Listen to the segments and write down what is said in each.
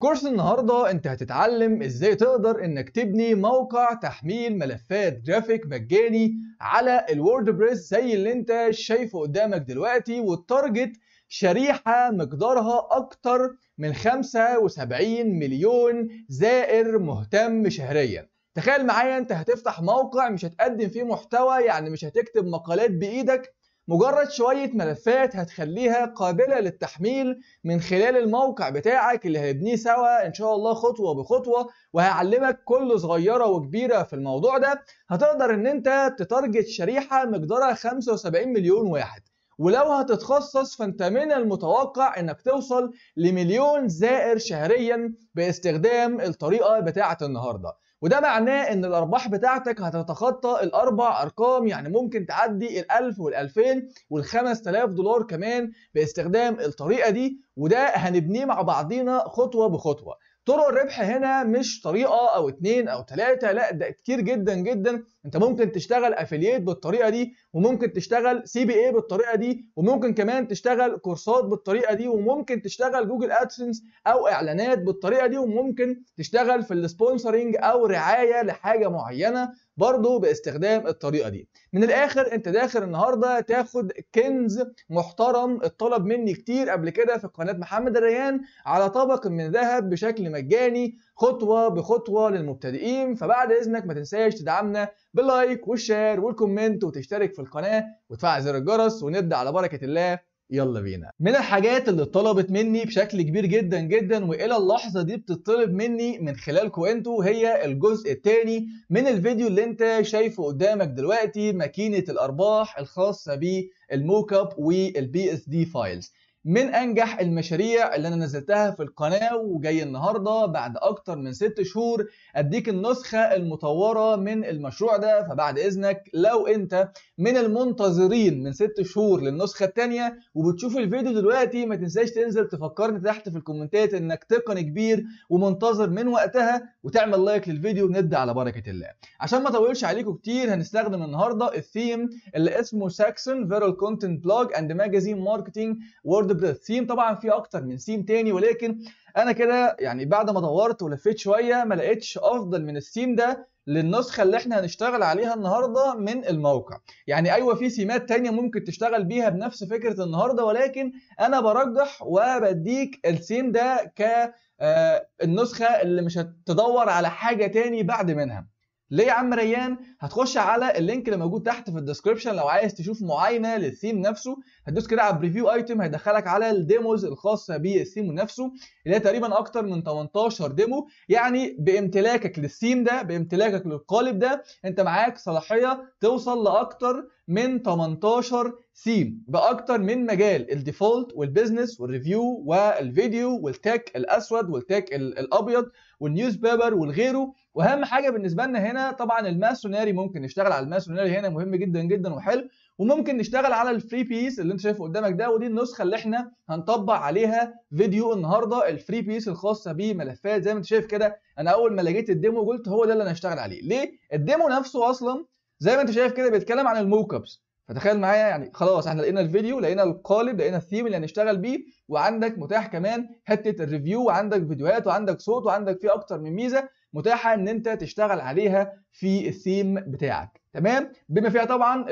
كورس النهاردة انت هتتعلم ازاي تقدر انك تبني موقع تحميل ملفات جرافيك مجاني على الووردبريس زي اللي انت شايفه قدامك دلوقتي والتارجت شريحة مقدارها اكتر من 75 مليون زائر مهتم شهريا تخيل معايا انت هتفتح موقع مش هتقدم فيه محتوى يعني مش هتكتب مقالات بايدك مجرد شوية ملفات هتخليها قابلة للتحميل من خلال الموقع بتاعك اللي هنبنيه سوا إن شاء الله خطوة بخطوة وهيعلمك كل صغيرة وكبيرة في الموضوع ده هتقدر إن أنت تتارجت شريحة مقدارها 75 مليون واحد ولو هتتخصص فانت من المتوقع انك توصل لمليون زائر شهريا باستخدام الطريقه بتاعه النهارده وده معناه ان الارباح بتاعتك هتتخطى الاربع ارقام يعني ممكن تعدي ال1000 وال2000 وال5000 دولار كمان باستخدام الطريقه دي وده هنبنيه مع بعضينا خطوه بخطوه طرق الربح هنا مش طريقه او اتنين او تلاته لا ده كتير جدا جدا انت ممكن تشتغل افلييت بالطريقه دي وممكن تشتغل سي بي اي بالطريقه دي وممكن كمان تشتغل كورسات بالطريقه دي وممكن تشتغل جوجل ادسنس او اعلانات بالطريقه دي وممكن تشتغل في السبونسرنج او رعايه لحاجه معينه برضو باستخدام الطريقه دي من الاخر انت داخل النهارده تاخد كنز محترم اتطلب مني كتير قبل كده في قناه محمد الريان على طبق من ذهب بشكل مجاني خطوه بخطوه للمبتدئين فبعد اذنك ما تنساش تدعمنا باللايك والشير والكومنت وتشترك في القناه وتفعل زر الجرس ونبدا على بركه الله يلا بينا من الحاجات اللي اتطلبت مني بشكل كبير جدا جدا والى اللحظه دي بتطلب مني من خلالكم انتوا هي الجزء الثاني من الفيديو اللي انت شايفه قدامك دلوقتي ماكينه الارباح الخاصه بالموكب والبي اس دي فايلز من انجح المشاريع اللي انا نزلتها في القناه وجاي النهارده بعد اكتر من ست شهور اديك النسخه المطوره من المشروع ده فبعد اذنك لو انت من المنتظرين من ست شهور للنسخه الثانيه وبتشوف الفيديو دلوقتي ما تنساش تنزل تفكرني تحت في الكومنتات انك تقني كبير ومنتظر من وقتها وتعمل لايك للفيديو ونبدا على بركه الله عشان ما اطولش عليكم كتير هنستخدم النهارده الثيم اللي اسمه ساكسون فيرال كونتنت بلوج اند ماجازين ماركتنج وورد وورد بريس سيم طبعا في اكتر من سيم تاني ولكن انا كده يعني بعد ما دورت ولفيت شويه ما لقيتش افضل من السيم ده للنسخه اللي احنا هنشتغل عليها النهارده من الموقع يعني ايوه في سيمات تانية ممكن تشتغل بيها بنفس فكره النهارده ولكن انا برجح وبديك السيم ده ك آه، النسخه اللي مش هتدور على حاجه تاني بعد منها ليه يا عم ريان هتخش على اللينك اللي موجود تحت في الديسكربشن لو عايز تشوف معاينه للثيم نفسه هتدوس كده على بريفيو ايتم هيدخلك على الديموز الخاصه بالثيم نفسه اللي هي تقريبا اكتر من 18 ديمو يعني بامتلاكك للثيم ده بامتلاكك للقالب ده انت معاك صلاحيه توصل لاكتر من 18 ثيم باكتر من مجال الديفولت والبيزنس والريفيو والفيديو والتك الاسود والتك الابيض والنيوز بيبر والغيره واهم حاجه بالنسبه لنا هنا طبعا الماسونري ممكن نشتغل على الماسونري هنا مهم جدا جدا وحلو وممكن نشتغل على الفري بيس اللي انت شايفه قدامك ده ودي النسخه اللي احنا هنطبق عليها فيديو النهارده الفري بيس الخاصه بملفات زي ما انت شايف كده انا اول ما لقيت الديمو قلت هو ده اللي انا هشتغل عليه ليه الديمو نفسه اصلا زي ما انت شايف كده بيتكلم عن الموك ابس فتخيل معايا يعني خلاص احنا لقينا الفيديو لقينا القالب لقينا الثيم اللي هنشتغل بيه وعندك متاح كمان حته الريفيو وعندك فيديوهات وعندك صوت وعندك فيه اكتر من ميزه متاحه ان انت تشتغل عليها في الثيم بتاعك تمام بما فيها طبعا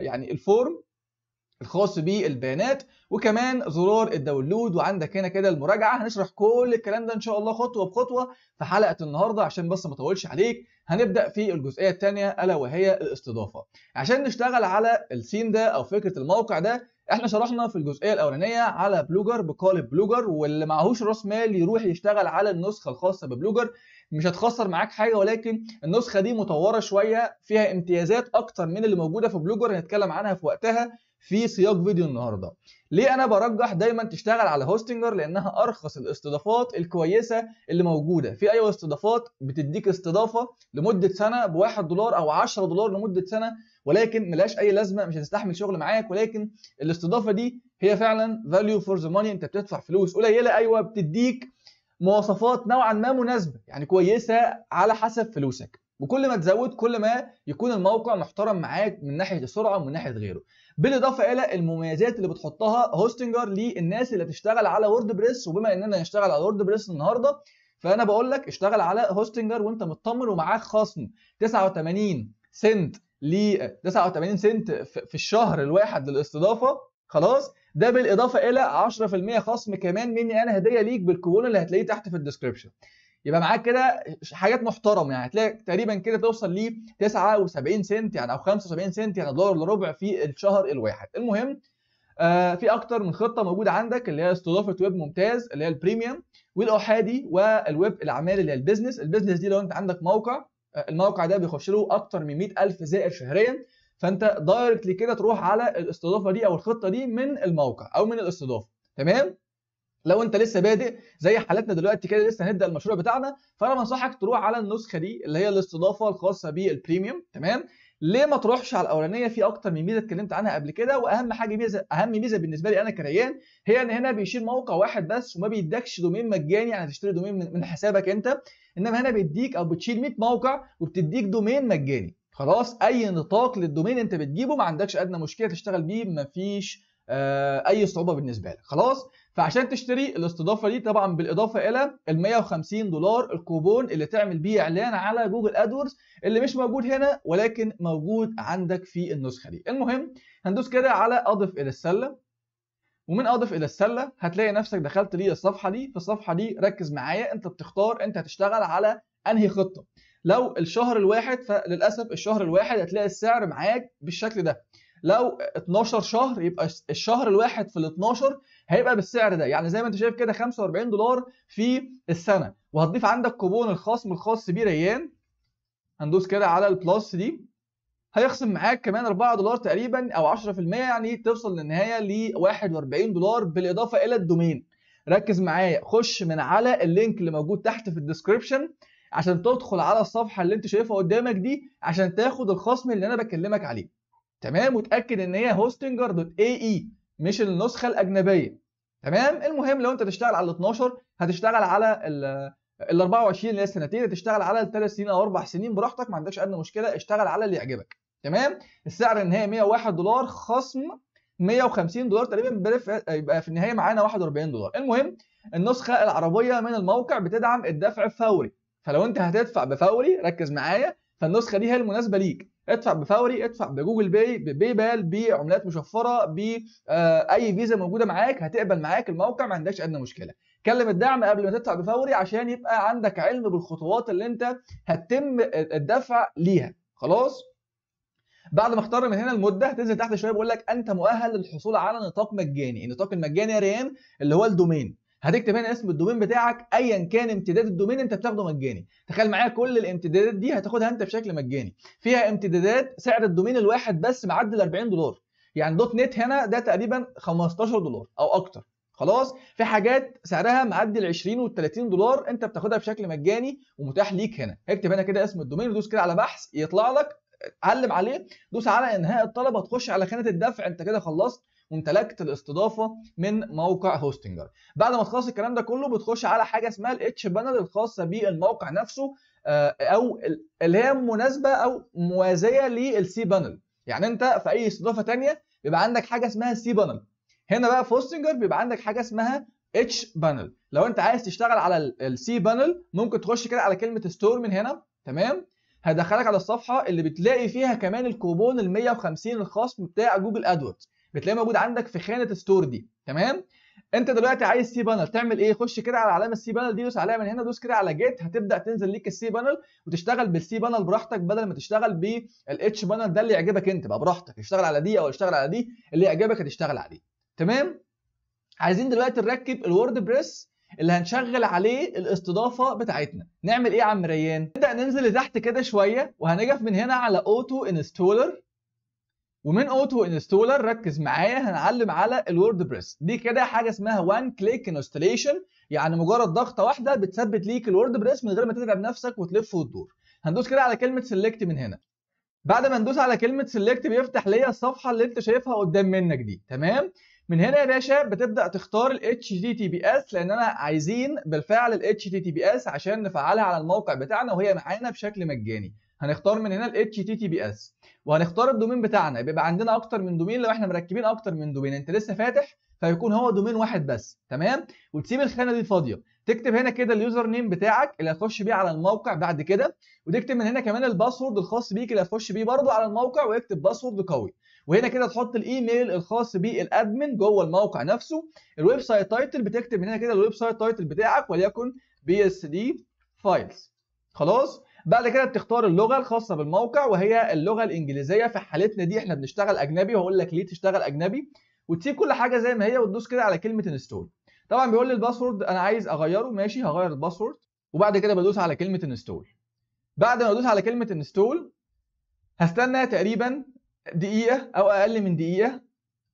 يعني الفورم الخاص بالبيانات وكمان زرار الداونلود وعندك هنا كده المراجعه هنشرح كل الكلام ده ان شاء الله خطوه بخطوه في حلقه النهارده عشان بس ما اطولش عليك هنبدا في الجزئيه الثانيه الا وهي الاستضافه عشان نشتغل على السين ده او فكره الموقع ده احنا شرحنا في الجزئيه الاولانيه على بلوجر بقالب بلوجر واللي معهوش راس مال يروح يشتغل على النسخه الخاصه ببلوجر مش هتخسر معاك حاجه ولكن النسخه دي مطوره شويه فيها امتيازات اكتر من اللي موجوده في بلوجر هنتكلم عنها في وقتها في سياق فيديو النهارده ليه انا برجح دايما تشتغل على هوستنجر لانها ارخص الاستضافات الكويسه اللي موجوده في ايوه استضافات بتديك استضافه لمده سنه ب1 دولار او 10 دولار لمده سنه ولكن ملهاش اي لازمه مش هتستحمل شغل معاك ولكن الاستضافه دي هي فعلا فاليو فور ذا ماني انت بتدفع فلوس قليله ايوه بتديك مواصفات نوعا ما مناسبه يعني كويسه على حسب فلوسك وكل ما تزود كل ما يكون الموقع محترم معاك من ناحيه السرعه ومن ناحيه غيره بالاضافه الى المميزات اللي بتحطها هوستنجر للناس اللي بتشتغل على ووردبريس وبما اننا هنشتغل على ووردبريس النهارده فانا بقول لك اشتغل على هوستنجر وانت مطمن ومعاك خصم 89 سنت ل 89 سنت في الشهر الواحد للاستضافه خلاص ده بالاضافه الى 10% خصم كمان مني يعني انا هديه ليك بالكوبون اللي هتلاقيه تحت في الديسكربشن يبقى معاك كده حاجات محترمه يعني هتلاقي تقريبا كده توصل ل 79 سنت يعني او 75 سنت يعني دولار لربع في الشهر الواحد المهم آه في اكتر من خطه موجوده عندك اللي هي استضافه ويب ممتاز اللي هي البريميوم والاحادي والويب الاعمال اللي هي البيزنس البيزنس دي لو انت عندك موقع آه، الموقع ده بيخش له اكتر من 100000 زائر شهريا فانت دايركتلي كده تروح على الاستضافه دي او الخطه دي من الموقع او من الاستضافه تمام لو انت لسه بادئ زي حالتنا دلوقتي كده لسه هنبدا المشروع بتاعنا فانا بنصحك تروح على النسخه دي اللي هي الاستضافه الخاصه بالبريميوم تمام ليه ما تروحش على الاولانيه في اكتر من ميزه اتكلمت عنها قبل كده واهم حاجه ميزه اهم ميزه بالنسبه لي انا كريان هي ان هنا بيشيل موقع واحد بس وما بيدكش دومين مجاني يعني تشتري دومين من حسابك انت انما هنا بيديك او بتشيل 100 موقع وبتديك دومين مجاني خلاص اي نطاق للدومين انت بتجيبه ما عندكش ادنى مشكله تشتغل بيه ما فيش آه، اي صعوبه بالنسبه لك خلاص فعشان تشتري الاستضافه دي طبعا بالاضافه الى ال 150 دولار الكوبون اللي تعمل بيه اعلان على جوجل ادورز اللي مش موجود هنا ولكن موجود عندك في النسخه دي المهم هندوس كده على اضف الى السله ومن اضف الى السله هتلاقي نفسك دخلت لي الصفحه دي في الصفحه دي ركز معايا انت بتختار انت هتشتغل على انهي خطه لو الشهر الواحد فللاسف الشهر الواحد هتلاقي السعر معاك بالشكل ده لو 12 شهر يبقى الشهر الواحد في ال 12 هيبقى بالسعر ده يعني زي ما انت شايف كده 45 دولار في السنه وهتضيف عندك كوبون الخصم الخاص بيه ريان هندوس كده على البلس دي هيخصم معاك كمان 4 دولار تقريبا او 10% يعني توصل للنهايه ل 41 دولار بالاضافه الى الدومين ركز معايا خش من على اللينك اللي موجود تحت في الديسكربشن عشان تدخل على الصفحه اللي انت شايفها قدامك دي عشان تاخد الخصم اللي انا بكلمك عليه تمام وتاكد ان هي هوستنجر دوت اي اي مش النسخه الاجنبيه تمام المهم لو انت تشتغل على ال 12 هتشتغل على ال 24 اللي هي السنتين هتشتغل على الثلاث سنين او اربع سنين براحتك ما عندكش ادنى مشكله اشتغل على اللي يعجبك تمام السعر النهائي 101 دولار خصم 150 دولار تقريبا آه، يبقى في النهايه معانا 41 دولار المهم النسخه العربيه من الموقع بتدعم الدفع فوري فلو انت هتدفع بفوري ركز معايا فالنسخه دي هي المناسبه ليك ادفع بفوري ادفع بجوجل باي بباي بال بعملات مشفره باي آه، فيزا موجوده معاك هتقبل معاك الموقع ما عندكش ادنى مشكله كلم الدعم قبل ما تدفع بفوري عشان يبقى عندك علم بالخطوات اللي انت هتتم الدفع ليها خلاص بعد ما اختار من هنا المده هتنزل تحت شويه بيقول لك انت مؤهل للحصول على نطاق مجاني النطاق المجاني يا ريان اللي هو الدومين هتكتب هنا اسم الدومين بتاعك ايا كان امتداد الدومين انت بتاخده مجاني تخيل معايا كل الامتدادات دي هتاخدها انت بشكل مجاني فيها امتدادات سعر الدومين الواحد بس معدي ال 40 دولار يعني دوت نت هنا ده تقريبا 15 دولار او اكتر خلاص في حاجات سعرها معدي ال 20 وال 30 دولار انت بتاخدها بشكل مجاني ومتاح ليك هنا اكتب هنا كده اسم الدومين ودوس كده على بحث يطلع لك علم عليه دوس على انهاء الطلب هتخش على خانه الدفع انت كده خلصت امتلكت الاستضافه من موقع هوستنجر بعد ما تخلص الكلام ده كله بتخش على حاجه اسمها الاتش بانل الخاصه بالموقع نفسه آه، او اللي هي مناسبه او موازيه للسي بانل يعني انت في اي استضافه ثانيه بيبقى عندك حاجه اسمها سي بانل هنا بقى في هوستنجر بيبقى عندك حاجه اسمها اتش بانل لو انت عايز تشتغل على السي بانل ممكن تخش كده على كلمه ستور من هنا تمام هدخلك على الصفحه اللي بتلاقي فيها كمان الكوبون ال 150 الخاص بتاع جوجل ادوردز بتلاقيه موجود عندك في خانه ستور دي تمام انت دلوقتي عايز سي بانل تعمل ايه خش كده على علامه السي بانل دي دوس عليها من هنا دوس كده على جيت هتبدا تنزل ليك السي بانل وتشتغل بالسي بانل براحتك بدل ما تشتغل بالاتش بانل ده اللي يعجبك انت بقى براحتك اشتغل على دي او اشتغل على دي اللي يعجبك هتشتغل عليه تمام عايزين دلوقتي نركب الوورد بريس اللي هنشغل عليه الاستضافه بتاعتنا نعمل ايه يا عم ريان نبدا ننزل لتحت كده شويه وهنقف من هنا على اوتو انستولر ومن اوتو انستولر ركز معايا هنعلم على الووردبريس دي كده حاجه اسمها وان كليك انستليشن يعني مجرد ضغطه واحده بتثبت ليك الووردبريس من غير ما تتعب نفسك وتلف وتدور هندوس كده على كلمه سيلكت من هنا بعد ما ندوس على كلمه سيلكت بيفتح ليا الصفحه اللي انت شايفها قدام منك دي تمام من هنا يا باشا بتبدا تختار ال HTTPS انا عايزين بالفعل ال HTTPS عشان نفعلها على الموقع بتاعنا وهي معانا بشكل مجاني هنختار من هنا ال HTTPS وهنختار الدومين بتاعنا بيبقى عندنا اكتر من دومين لو احنا مركبين اكتر من دومين انت لسه فاتح فيكون هو دومين واحد بس تمام وتسيب الخانه دي فاضيه تكتب هنا كده اليوزر نيم بتاعك اللي هتخش بيه على الموقع بعد كده وتكتب من هنا كمان الباسورد الخاص بيك اللي هتخش بيه برضه على الموقع واكتب باسورد قوي وهنا كده تحط الايميل الخاص بالادمن جوه الموقع نفسه الويب سايت تايتل بتكتب من هنا كده الويب سايت تايتل بتاعك وليكن بي اس دي فايلز خلاص بعد كده بتختار اللغه الخاصه بالموقع وهي اللغه الانجليزيه في حالتنا دي احنا بنشتغل اجنبي وهقول لك ليه تشتغل اجنبي وتسيب كل حاجه زي ما هي وتدوس كده على كلمه انستول طبعا بيقول لي الباسورد انا عايز اغيره ماشي هغير الباسورد وبعد كده بدوس على كلمه انستول بعد ما ادوس على كلمه انستول هستنى تقريبا دقيقه او اقل من دقيقه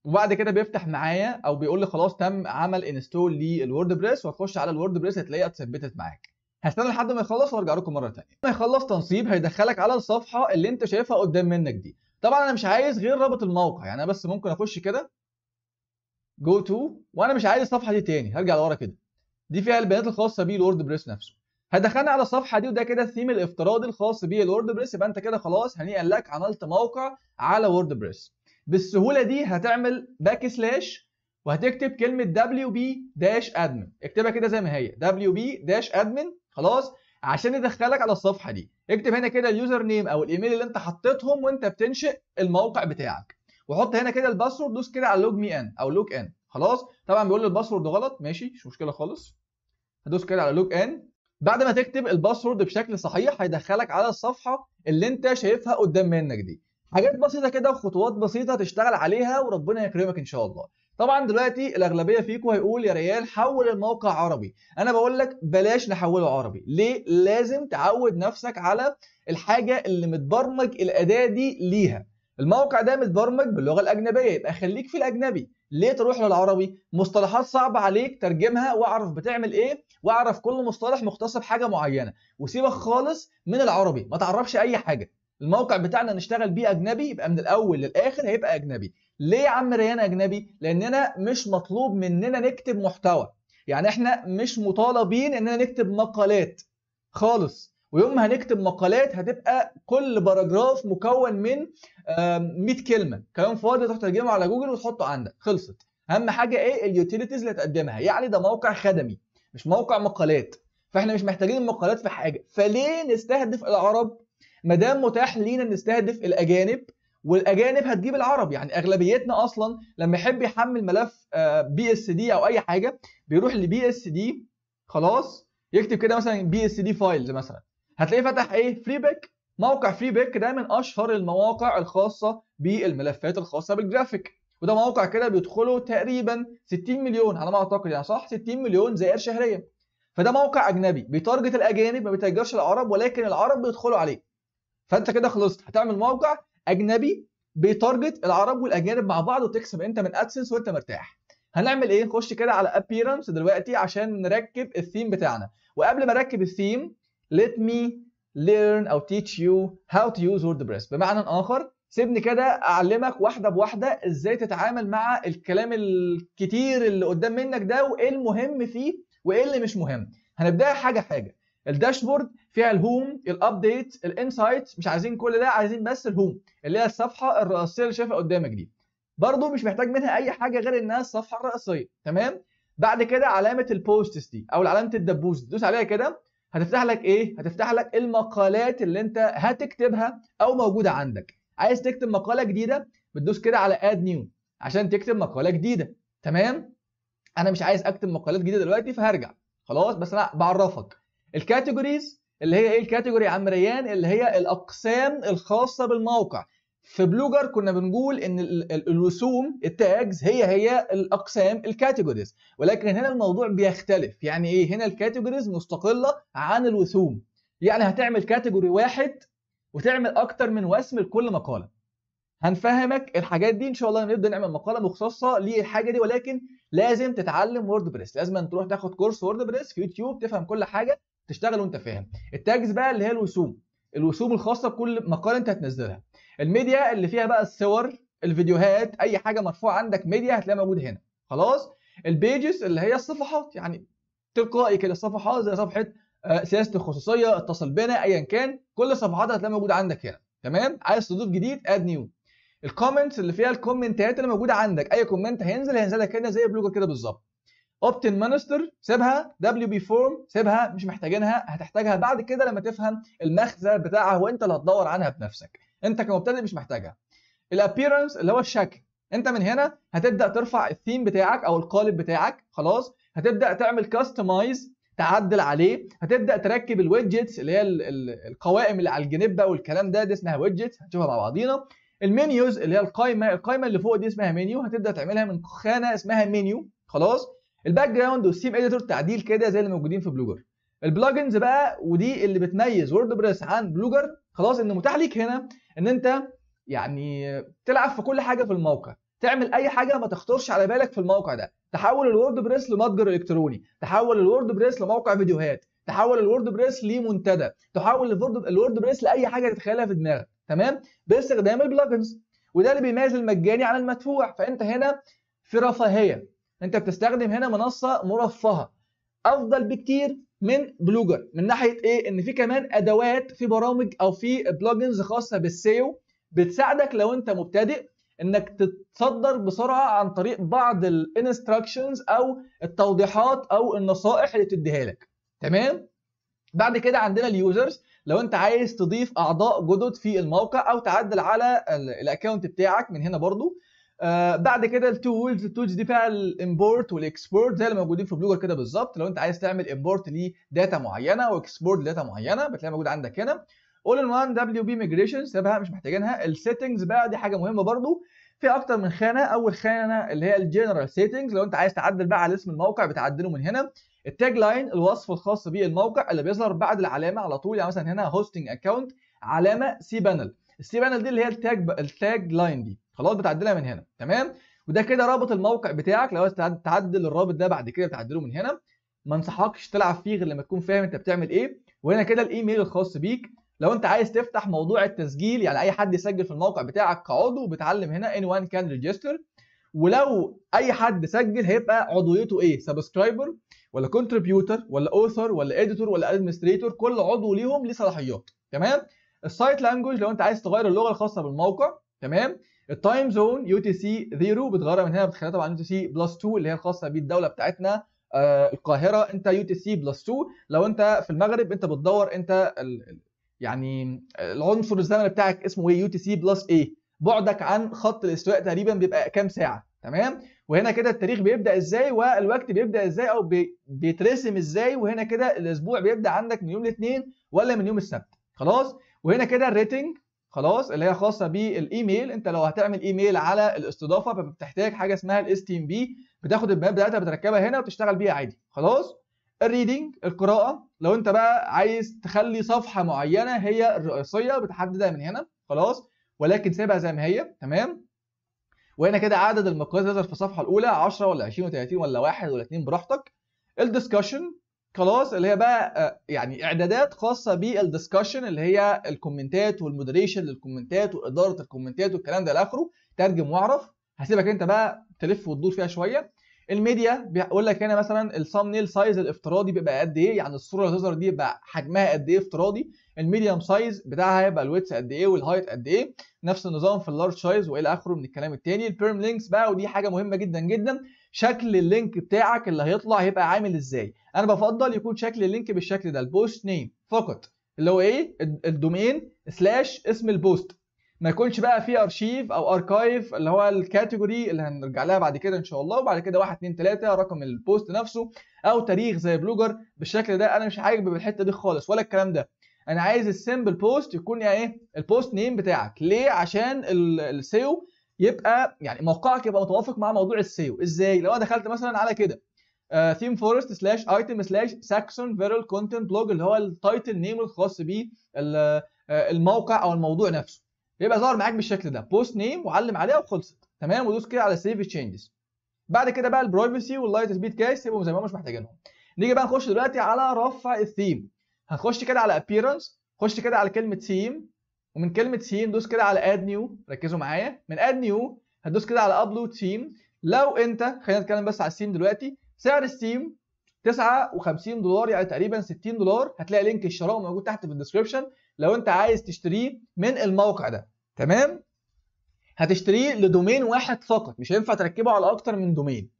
وبعد كده بيفتح معايا او بيقول لي خلاص تم عمل انستول للوردبريس وهتخش على الوردبريس هتلاقيها اتثبتت معاك هستنى لحد ما يخلص وارجع لكم مره ثانيه لما يخلص تنصيب هيدخلك على الصفحه اللي انت شايفها قدام منك دي طبعا انا مش عايز غير رابط الموقع يعني انا بس ممكن اخش كده جو تو وانا مش عايز الصفحه دي تاني هرجع لورا كده دي فيها البيانات الخاصه بيه الورد بريس نفسه هدخلنا على الصفحه دي وده كده الثيم الافتراضي الخاص بيه الورد بريس يبقى انت كده خلاص هنيئا لك عملت موقع على وورد بريس بالسهوله دي هتعمل باك سلاش وهتكتب كلمه دبليو بي داش ادمن اكتبها كده زي ما هي دبليو بي داش ادمن خلاص عشان يدخلك على الصفحه دي اكتب هنا كده اليوزر نيم او الايميل اللي انت حطيتهم وانت بتنشئ الموقع بتاعك وحط هنا كده الباسورد دوس كده على لوج مي ان او لوج ان خلاص طبعا بيقول لي الباسورد غلط ماشي مش مشكله خالص هدوس كده على لوج ان بعد ما تكتب الباسورد بشكل صحيح هيدخلك على الصفحه اللي انت شايفها قدام منك دي حاجات بسيطه كده وخطوات بسيطه تشتغل عليها وربنا يكرمك ان شاء الله طبعا دلوقتي الاغلبيه فيكم هيقول يا ريال حول الموقع عربي انا بقول لك بلاش نحوله عربي ليه لازم تعود نفسك على الحاجه اللي متبرمج الاداه دي ليها الموقع ده متبرمج باللغه الاجنبيه يبقى خليك في الاجنبي ليه تروح للعربي مصطلحات صعبه عليك ترجمها واعرف بتعمل ايه واعرف كل مصطلح مختص بحاجه معينه وسيبك خالص من العربي ما تعرفش اي حاجه الموقع بتاعنا نشتغل بيه اجنبي يبقى من الاول للاخر هيبقى اجنبي ليه يا عم ريان اجنبي لاننا مش مطلوب مننا نكتب محتوى يعني احنا مش مطالبين اننا نكتب مقالات خالص ويوم ما هنكتب مقالات هتبقى كل باراجراف مكون من 100 كلمه كلام فاضي تروح تترجمه على جوجل وتحطه عندك خلصت اهم حاجه ايه اليوتيليتيز اللي هتقدمها يعني ده موقع خدمي مش موقع مقالات فاحنا مش محتاجين المقالات في حاجه فليه نستهدف العرب ما دام متاح لينا نستهدف الاجانب والاجانب هتجيب العرب يعني اغلبيتنا اصلا لما يحب يحمل ملف بي اس دي او اي حاجه بيروح لبي اس دي خلاص يكتب كده مثلا بي اس دي فايلز مثلا هتلاقيه فتح ايه فري بيك موقع فري بيك ده من اشهر المواقع الخاصه بالملفات الخاصه بالجرافيك وده موقع كده بيدخله تقريبا 60 مليون على ما اعتقد يعني صح 60 مليون زائر شهريا فده موقع اجنبي بيتارجت الاجانب ما بيتاجرش العرب ولكن العرب بيدخلوا عليه فانت كده خلصت هتعمل موقع اجنبي بيتارجت العرب والاجانب مع بعض وتكسب انت من ادسنس وانت مرتاح هنعمل ايه نخش كده على ابييرنس دلوقتي عشان نركب الثيم بتاعنا وقبل ما اركب الثيم let me learn او teach you how to use wordpress بمعنى اخر سيبني كده اعلمك واحده بواحده ازاي تتعامل مع الكلام الكتير اللي قدام منك ده وايه المهم فيه وايه اللي مش مهم هنبداها حاجه حاجه الداشبورد فيها الهوم الابديت الانسايت مش عايزين كل ده عايزين بس الهوم اللي هي الصفحه الرئيسيه اللي شايفها قدامك دي برضو مش محتاج منها اي حاجه غير انها الصفحه الرئيسيه تمام بعد كده علامه البوستس دي او علامه الدبوس تدوس عليها كده هتفتح لك ايه هتفتح لك المقالات اللي انت هتكتبها او موجوده عندك عايز تكتب مقاله جديده بتدوس كده على اد نيو عشان تكتب مقاله جديده تمام انا مش عايز اكتب مقالات جديده دلوقتي فهرجع خلاص بس انا بعرفك الكاتيجوريز اللي هي ايه الكاتيجوري يا عم ريان اللي هي الاقسام الخاصه بالموقع في بلوجر كنا بنقول ان الرسوم التاجز هي هي الاقسام الكاتيجوريز ولكن هنا الموضوع بيختلف يعني ايه هنا الكاتيجوريز مستقله عن الرسوم يعني هتعمل كاتيجوري واحد وتعمل اكتر من وسم لكل مقاله هنفهمك الحاجات دي ان شاء الله نبدا نعمل مقاله مختصه للحاجه دي ولكن لازم تتعلم ووردبريس لازم تروح تاخد كورس ووردبريس في يوتيوب تفهم كل حاجه تشتغل وانت فاهم التاجز بقى اللي هي الوسوم الوسوم الخاصه بكل مقاله انت هتنزلها الميديا اللي فيها بقى الصور الفيديوهات اي حاجه مرفوعه عندك ميديا هتلاقيها موجود هنا خلاص البيجز اللي هي الصفحات يعني تلقائي كده صفحه زي صفحه آه، سياسه الخصوصيه اتصل بنا ايا كان كل صفحات هتلاقيها موجوده عندك هنا تمام عايز تضيف جديد اد نيو الكومنتس اللي فيها الكومنتات اللي موجوده عندك اي كومنت هينزل هينزل لك هنا زي بلوجر كده بالظبط اوبتن مانستر سيبها دبليو بي فورم سيبها مش محتاجينها هتحتاجها بعد كده لما تفهم المغزى بتاعها وانت اللي هتدور عنها بنفسك انت كمبتدئ مش محتاجها الابييرنس اللي هو الشكل انت من هنا هتبدا ترفع الثيم بتاعك او القالب بتاعك خلاص هتبدا تعمل كاستمايز تعدل عليه هتبدا تركب الويدجتس اللي هي القوائم اللي على الجنب بقى والكلام ده دي اسمها ويدجتس هنشوفها مع بعضينا المنيوز اللي هي القائمه القائمه اللي فوق دي اسمها منيو هتبدا تعملها من خانه اسمها منيو خلاص الباك جراوند والثيم اديتور تعديل كده زي اللي موجودين في بلوجر البلجنز بقى ودي اللي بتميز ووردبريس عن بلوجر خلاص ان متاح ليك هنا ان انت يعني تلعب في كل حاجه في الموقع تعمل اي حاجه ما تخطرش على بالك في الموقع ده تحول الووردبريس لمتجر الكتروني تحول الووردبريس لموقع فيديوهات تحول الووردبريس لمنتدى تحول الووردبريس لاي حاجه تتخيلها في دماغك تمام باستخدام البلجنز وده اللي بيميز المجاني عن المدفوع فانت هنا في رفاهيه انت بتستخدم هنا منصه مرفهه افضل بكتير من بلوجر من ناحيه ايه ان في كمان ادوات في برامج او في بلوجنز خاصه بالسيو بتساعدك لو انت مبتدئ انك تتصدر بسرعه عن طريق بعض الانستراكشنز او التوضيحات او النصائح اللي بتديها لك تمام بعد كده عندنا اليوزرز لو انت عايز تضيف اعضاء جدد في الموقع او تعدل على الاكونت بتاعك من هنا برضو آه بعد كده التولز التولز دي فيها الامبورت والاكسبورت زي اللي موجودين في بلوجر كده بالظبط لو انت عايز تعمل امبورت لداتا معينه واكسبورت لداتا معينه بتلاقيها موجوده عندك هنا اول ان وان دبليو بي ميجريشنز سيبها مش محتاجينها السيتنجز بقى دي حاجه مهمه برضو في اكتر من خانه اول خانه اللي هي الجنرال سيتنجز لو انت عايز تعدل بقى على اسم الموقع بتعدله من هنا التاج لاين الوصف الخاص بالموقع اللي بيظهر بعد العلامه على طول يعني مثلا هنا هوستنج اكونت علامه سي بانل السي بانل دي اللي هي التاج التاج لاين دي خلاص بتعدلها من هنا تمام وده كده رابط الموقع بتاعك لو عايز تعدل الرابط ده بعد كده بتعدله من هنا ما انصحكش تلعب فيه غير لما تكون فاهم انت بتعمل ايه وهنا كده الايميل الخاص بيك لو انت عايز تفتح موضوع التسجيل يعني اي حد يسجل في الموقع بتاعك كعضو بتعلم هنا ان وان كان ريجستر ولو اي حد سجل هيبقى عضويته ايه سبسكرايبر ولا كونتريبيوتر ولا اوثر ولا اديتور ولا ادمنستريتور كل عضو ليهم ليه صلاحيات تمام السايت لانجوج لو انت عايز تغير اللغه الخاصه بالموقع تمام التايم زون يو تي سي 0 بتغيرها من هنا بتخليها طبعا يو تي سي بلس 2 اللي هي الخاصه بالدوله بتاعتنا آه القاهره انت يو تي سي بلس 2 لو انت في المغرب انت بتدور انت يعني آه، العنصر الزمني بتاعك اسمه ايه يو تي سي بلس ايه بعدك عن خط الاستواء تقريبا بيبقى كام ساعه تمام وهنا كده التاريخ بيبدا ازاي والوقت بيبدا ازاي او بي... بيترسم ازاي وهنا كده الاسبوع بيبدا عندك من يوم الاثنين ولا من يوم السبت خلاص وهنا كده الريتنج خلاص اللي هي خاصه بالايميل انت لو هتعمل ايميل على الاستضافه فبتحتاج حاجه اسمها الاس تي ام بي بتاخد البيانات بتاعتها بتركبها هنا وتشتغل بيها عادي خلاص الريدنج القراءه لو انت بقى عايز تخلي صفحه معينه هي الرئيسيه بتحددها من هنا خلاص ولكن سيبها زي ما هي تمام وهنا كده عدد المقاييس اللي في الصفحه الاولى 10 ولا 20 ولا 30 ولا 1 ولا 2 براحتك الدسكشن خلاص اللي هي بقى آه، يعني اعدادات خاصه بالدسكشن اللي هي الكومنتات والمودريشن للكومنتات واداره الكومنتات والكلام ده لاخره ترجم واعرف هسيبك انت بقى تلف وتدور فيها شويه الميديا بيقول لك هنا مثلا الثامنيل سايز الافتراضي بيبقى قد ايه يعني الصوره اللي هتظهر دي بقى حجمها قد ايه افتراضي الميديم سايز بتاعها هيبقى الويتس قد ايه والهايت قد ايه نفس النظام في اللارج سايز والى اخره من الكلام الثاني البيرم لينكس بقى ودي حاجه مهمه جدا جدا شكل اللينك بتاعك اللي هيطلع هيبقى عامل ازاي انا بفضل يكون شكل اللينك بالشكل ده البوست نيم فقط اللي هو ايه الدومين سلاش اسم البوست ما يكونش بقى فيه ارشيف او اركايف اللي هو الكاتيجوري اللي هنرجع لها بعد كده ان شاء الله وبعد كده 1 2 3 رقم البوست نفسه او تاريخ زي بلوجر بالشكل ده انا مش عاجب بالحته دي خالص ولا الكلام ده انا عايز السيمبل بوست يكون يعني ايه البوست نيم بتاعك ليه عشان السيو يبقى يعني موقعك يبقى متوافق مع موضوع السيو ازاي لو انا دخلت مثلا على كده ثيم فورست سلاش ايتم سلاش ساكسون فيرال كونتنت بلوج اللي هو التايتل نيم الخاص بيه آه، الموقع او الموضوع نفسه يبقى ظهر معاك بالشكل ده بوست نيم وعلم عليها وخلصت تمام ودوس كده على سيف تشينجز بعد كده بقى البرايفسي واللايت سبيد كاش سيبهم زي ما هم مش محتاجينهم نيجي بقى نخش دلوقتي على رفع الثيم هنخش كده على ابييرنس خش كده على كلمه ثيم ومن كلمه سين دوس كده على اد نيو ركزوا معايا من اد نيو هتدوس كده على ابلود سيم لو انت خلينا نتكلم بس على السيم دلوقتي سعر السيم 59 دولار يعني تقريبا 60 دولار هتلاقي لينك الشراء موجود تحت في الديسكربشن لو انت عايز تشتريه من الموقع ده تمام هتشتريه لدومين واحد فقط مش هينفع تركبه على اكتر من دومين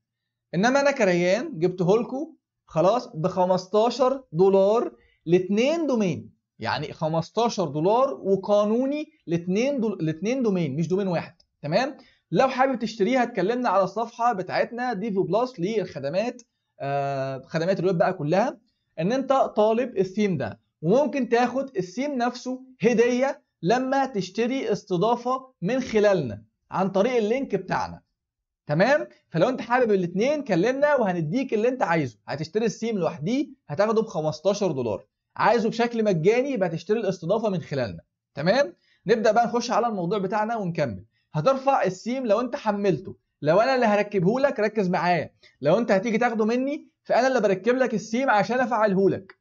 انما انا كريان جبته لكم خلاص ب 15 دولار لاثنين دومين يعني 15 دولار وقانوني لاثنين دول... لاثنين دومين مش دومين واحد تمام لو حابب تشتريها اتكلمنا على الصفحه بتاعتنا ديفو بلس للخدمات آه خدمات الويب بقى كلها ان انت طالب الثيم ده وممكن تاخد الثيم نفسه هديه لما تشتري استضافه من خلالنا عن طريق اللينك بتاعنا تمام فلو انت حابب الاثنين كلمنا وهنديك اللي انت عايزه هتشتري الثيم لوحديه هتاخده ب 15 دولار عايزه بشكل مجاني يبقى تشتري الاستضافه من خلالنا تمام نبدا بقى نخش على الموضوع بتاعنا ونكمل هترفع السيم لو انت حملته لو انا اللي هركبه لك ركز معايا لو انت هتيجي تاخده مني فانا اللي بركب لك السيم عشان افعله لك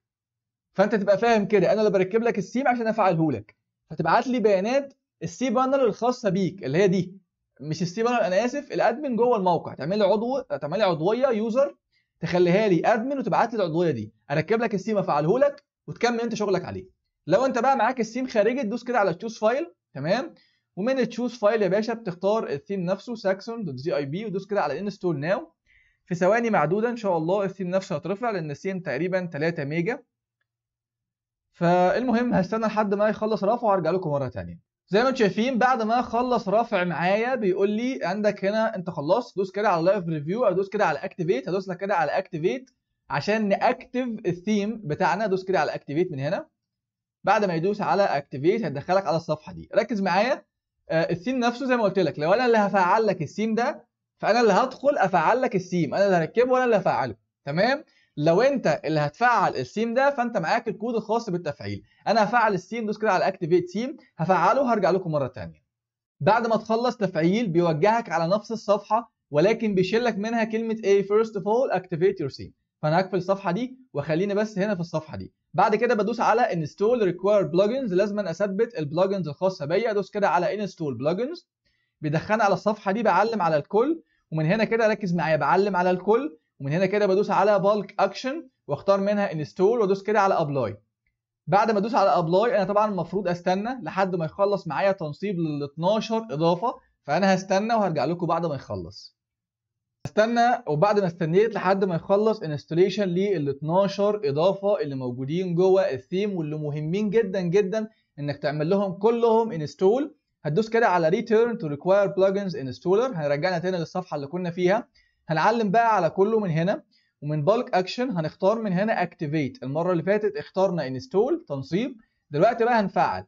فانت تبقى فاهم كده انا اللي بركب لك السيم عشان افعله لك فتبعت لي بيانات السي بانر الخاصه بيك اللي هي دي مش السي بانر انا اسف الادمن جوه الموقع تعمل لي عضو تعمل لي عضويه يوزر تخليها لي ادمن وتبعت لي العضويه دي اركب لك السيم افعله لك وتكمل انت شغلك عليه لو انت بقى معاك الثيم خارجي تدوس كده على تشوز فايل تمام ومن تشوز فايل يا باشا بتختار الثيم نفسه ساكسون دوت زي اي بي ودوس كده على انستول ناو في ثواني معدوده ان شاء الله الثيم نفسه هترفع لان الثيم تقريبا 3 ميجا فالمهم هستنى لحد ما يخلص رفع وارجع لكم مره ثانيه زي ما انتم شايفين بعد ما خلص رافع معايا بيقول لي عندك هنا انت خلصت دوس كده على لايف ريفيو او دوس كده على اكتيفيت هدوس لك كده على اكتيفيت عشان ناكتف الثيم بتاعنا دوس كده على اكتيفيت من هنا بعد ما يدوس على اكتيفيت هيدخلك على الصفحه دي ركز معايا آه، الثيم نفسه زي ما قلت لك لو انا اللي هفعل لك الثيم ده فانا اللي هدخل افعل لك الثيم انا اللي هركبه وانا اللي هفعله تمام لو انت اللي هتفعل الثيم ده فانت معاك الكود الخاص بالتفعيل انا هفعل الثيم دوس كده على اكتيفيت ثيم هفعله وهرجع لكم مره ثانيه بعد ما تخلص تفعيل بيوجهك على نفس الصفحه ولكن بيشيل لك منها كلمه ايه فيرست اوف اول اكتيفيت يور ثيم فانا هقفل الصفحه دي وخليني بس هنا في الصفحه دي بعد كده بدوس على انستول ريكواير بلجنز لازم اثبت البلجنز الخاصه بيا ادوس كده على انستول بلجنز بيدخلني على الصفحه دي بعلم على الكل ومن هنا كده ركز معايا بعلم على الكل ومن هنا كده بدوس على بالك اكشن واختار منها انستول وادوس كده على ابلاي بعد ما ادوس على ابلاي انا طبعا المفروض استنى لحد ما يخلص معايا تنصيب لل 12 اضافه فانا هستنى وهرجع لكم بعد ما يخلص استنى وبعد ما استنيت لحد ما يخلص انستليشن لل 12 اضافه اللي موجودين جوه الثيم واللي مهمين جدا جدا انك تعمل لهم كلهم انستول هتدوس كده على ريتيرن تو ريكواير بلجنز انستولر هيرجعنا تاني للصفحه اللي كنا فيها هنعلم بقى على كله من هنا ومن بالك اكشن هنختار من هنا اكتيفيت المره اللي فاتت اخترنا انستول تنصيب دلوقتي بقى هنفعل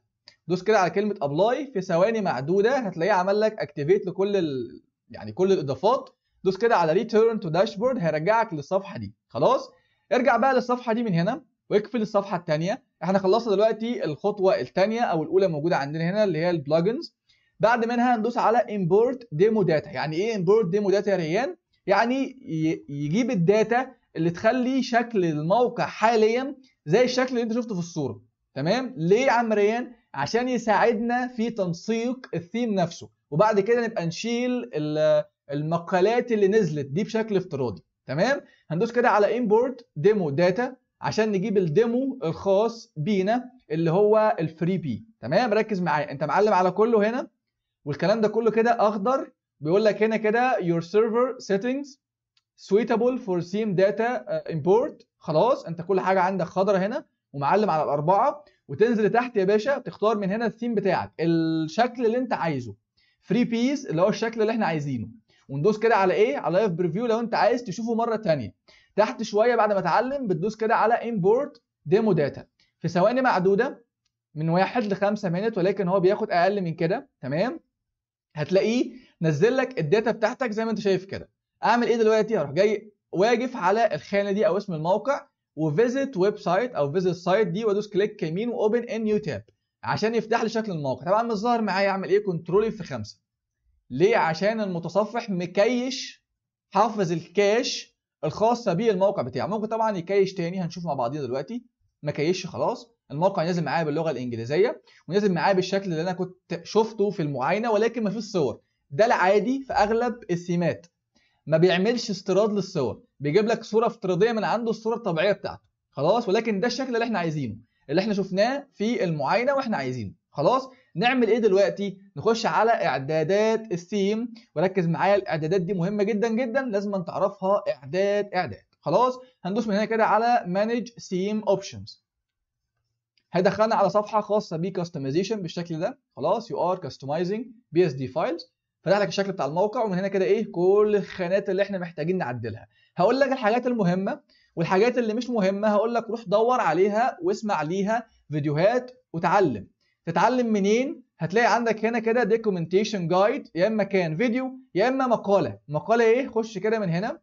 دوس كده على كلمه ابلاي في ثواني معدوده هتلاقيه عمل لك اكتيفيت لكل ال... يعني كل الاضافات دوس كده على ريتيرن تو داشبورد هيرجعك للصفحه دي خلاص ارجع بقى للصفحه دي من هنا واقفل الصفحه الثانيه احنا خلصنا دلوقتي الخطوه الثانيه او الاولى موجوده عندنا هنا اللي هي البلجنز بعد منها ندوس على امبورت ديمو داتا يعني ايه امبورت ديمو داتا يا ريان يعني يجيب الداتا اللي تخلي شكل الموقع حاليا زي الشكل اللي انت شفته في الصوره تمام ليه يا عم ريان عشان يساعدنا في تنسيق الثيم نفسه وبعد كده نبقى نشيل المقالات اللي نزلت دي بشكل افتراضي تمام هندوس كده على امبورت ديمو داتا عشان نجيب الديمو الخاص بينا اللي هو الفري بي تمام ركز معايا انت معلم على كله هنا والكلام ده كله كده اخضر بيقول لك هنا كده your server settings suitable for sim data آه، import خلاص انت كل حاجه عندك خضرة هنا ومعلم على الاربعه وتنزل تحت يا باشا تختار من هنا الثيم بتاعك الشكل اللي انت عايزه فري بيز اللي هو الشكل اللي احنا عايزينه وندوس كده على ايه على لايف بريفيو لو انت عايز تشوفه مره ثانيه تحت شويه بعد ما اتعلم بتدوس كده على امبورت ديمو داتا في ثواني معدوده من واحد لخمسة مينت ولكن هو بياخد اقل من كده تمام هتلاقيه نزل لك الداتا بتاعتك زي ما انت شايف كده اعمل ايه دلوقتي هروح جاي واقف على الخانه دي او اسم الموقع وفيزيت ويب سايت او فيزيت سايت دي وادوس كليك يمين واوبن ان نيو تاب عشان يفتح لي شكل الموقع طبعا مش ظاهر معايا اعمل ايه كنترول في خمسه ليه عشان المتصفح مكيش حافظ الكاش الخاصه بيه الموقع بتاعه ممكن طبعا يكيش تاني هنشوف مع بعضينا دلوقتي ما خلاص الموقع نازل معايا باللغه الانجليزيه ونازل معايا بالشكل اللي انا كنت شفته في المعاينه ولكن ما فيش صور ده العادي في اغلب السيمات ما بيعملش استيراد للصور بيجيب لك صوره افتراضيه من عنده الصوره الطبيعيه بتاعته خلاص ولكن ده الشكل اللي احنا عايزينه اللي احنا شفناه في المعاينه واحنا عايزينه خلاص نعمل ايه دلوقتي نخش على اعدادات الثيم وركز معايا الاعدادات دي مهمه جدا جدا لازم تعرفها اعداد اعداد خلاص هندوس من هنا كده على مانج ثيم اوبشنز هيدخلنا على صفحه خاصه بكاستمايزيشن بالشكل ده خلاص يو ار كاستمايزنج بي اس دي فايلز فتح لك الشكل بتاع الموقع ومن هنا كده ايه كل الخانات اللي احنا محتاجين نعدلها هقول لك الحاجات المهمه والحاجات اللي مش مهمه هقول لك روح دور عليها واسمع ليها فيديوهات وتعلم تتعلم منين هتلاقي عندك هنا كده documentation جايد يا اما كان فيديو يا اما مقاله مقاله ايه خش كده من هنا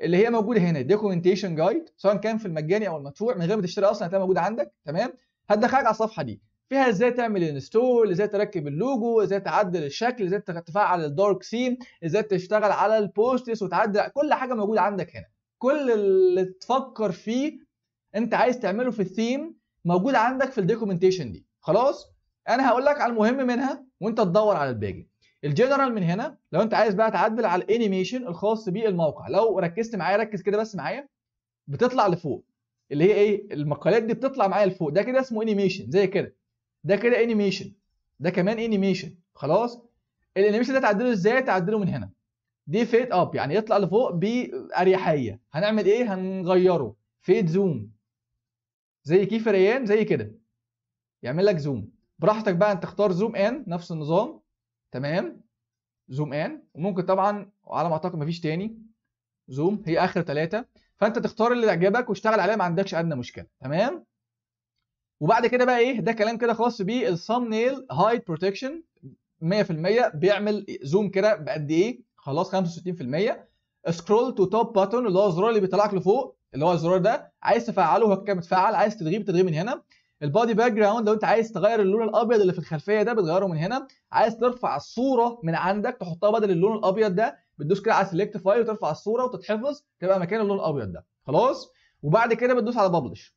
اللي هي موجوده هنا documentation جايد سواء كان في المجاني او المدفوع من غير ما تشتري اصلا هتلاقيها موجوده عندك تمام هتدخلك على الصفحه دي فيها ازاي تعمل انستول ازاي تركب اللوجو ازاي تعدل الشكل ازاي تفعل الدارك سيم ازاي تشتغل على البوستس وتعدل كل حاجه موجوده عندك هنا كل اللي تفكر فيه انت عايز تعمله في الثيم موجود عندك في الدوكيومنتيشن دي خلاص انا هقول لك على المهم منها وانت تدور على الباقي الجنرال من هنا لو انت عايز بقى تعدل على الانيميشن الخاص بالموقع لو ركزت معايا ركز كده بس معايا بتطلع لفوق اللي هي ايه المقالات دي بتطلع معايا لفوق ده كده اسمه انيميشن زي كده ده كده انيميشن ده كمان انيميشن خلاص الانيميشن ده تعدله ازاي تعدله من هنا دي فيت اب يعني يطلع لفوق باريحيه هنعمل ايه هنغيره فيت زوم زي كيف ريان زي كده يعمل لك زوم براحتك بقى انت تختار زوم ان نفس النظام تمام زوم ان وممكن طبعا على ما اعتقد مفيش تاني زوم هي اخر ثلاثه فانت تختار اللي يعجبك واشتغل عليه ما عندكش ادنى مشكله تمام وبعد كده بقى ايه ده كلام كده خاص نيل هايد بروتكشن 100% بيعمل زوم كده بقد ايه خلاص 65% سكرول تو توب باتون اللي هو الزرار اللي بيطلعك لفوق اللي هو الزرار ده عايز تفعله هو كده متفعل عايز تلغيه بتلغيه من هنا البادي باك جراوند لو انت عايز تغير اللون الابيض اللي في الخلفيه ده بتغيره من هنا عايز ترفع الصوره من عندك تحطها بدل اللون الابيض ده بتدوس كده على سيلكت فايل وترفع الصوره وتتحفظ تبقى مكان اللون الابيض ده خلاص وبعد كده بتدوس على ببلش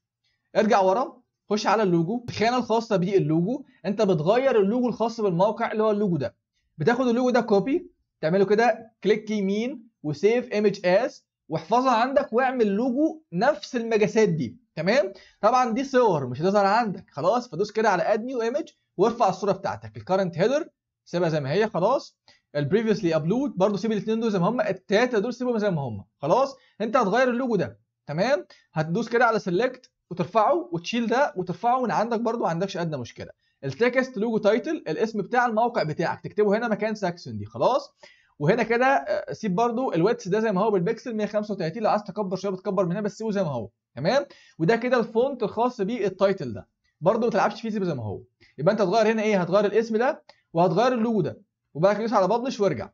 ارجع ورا خش على اللوجو الخانه الخاصه بيه اللوجو انت بتغير اللوجو الخاص بالموقع اللي هو اللوجو ده بتاخد اللوجو ده كوبي تعمله كده كليك يمين وسيف ايمج اس واحفظها عندك واعمل لوجو نفس المجاسات دي تمام طبعا دي صور مش هتظهر عندك خلاص فدوس كده على اد نيو ايمج وارفع الصوره بتاعتك الكرنت هيدر سيبها زي ما هي خلاص البريفيوسلي ابلود برضو سيب الاثنين دول زي ما هم الثلاثه دول سيبهم زي ما هم خلاص انت هتغير اللوجو ده تمام هتدوس كده على سيلكت وترفعه وتشيل ده وترفعه من عندك برضو ما عندكش ادنى مشكله التكست لوجو تايتل الاسم بتاع الموقع بتاعك تكتبه هنا مكان ساكسون دي خلاص وهنا كده آه، سيب برضو الويتس ده زي ما هو بالبكسل 135 لو عايز تكبر شويه بتكبر من هنا بس سيبه زي ما هو تمام وده كده الفونت الخاص بالتايتل ده برضه ما تلعبش فيه زي ما هو يبقى انت هتغير هنا ايه هتغير الاسم ده وهتغير اللوجو ده وبقى كده على بابلش وارجع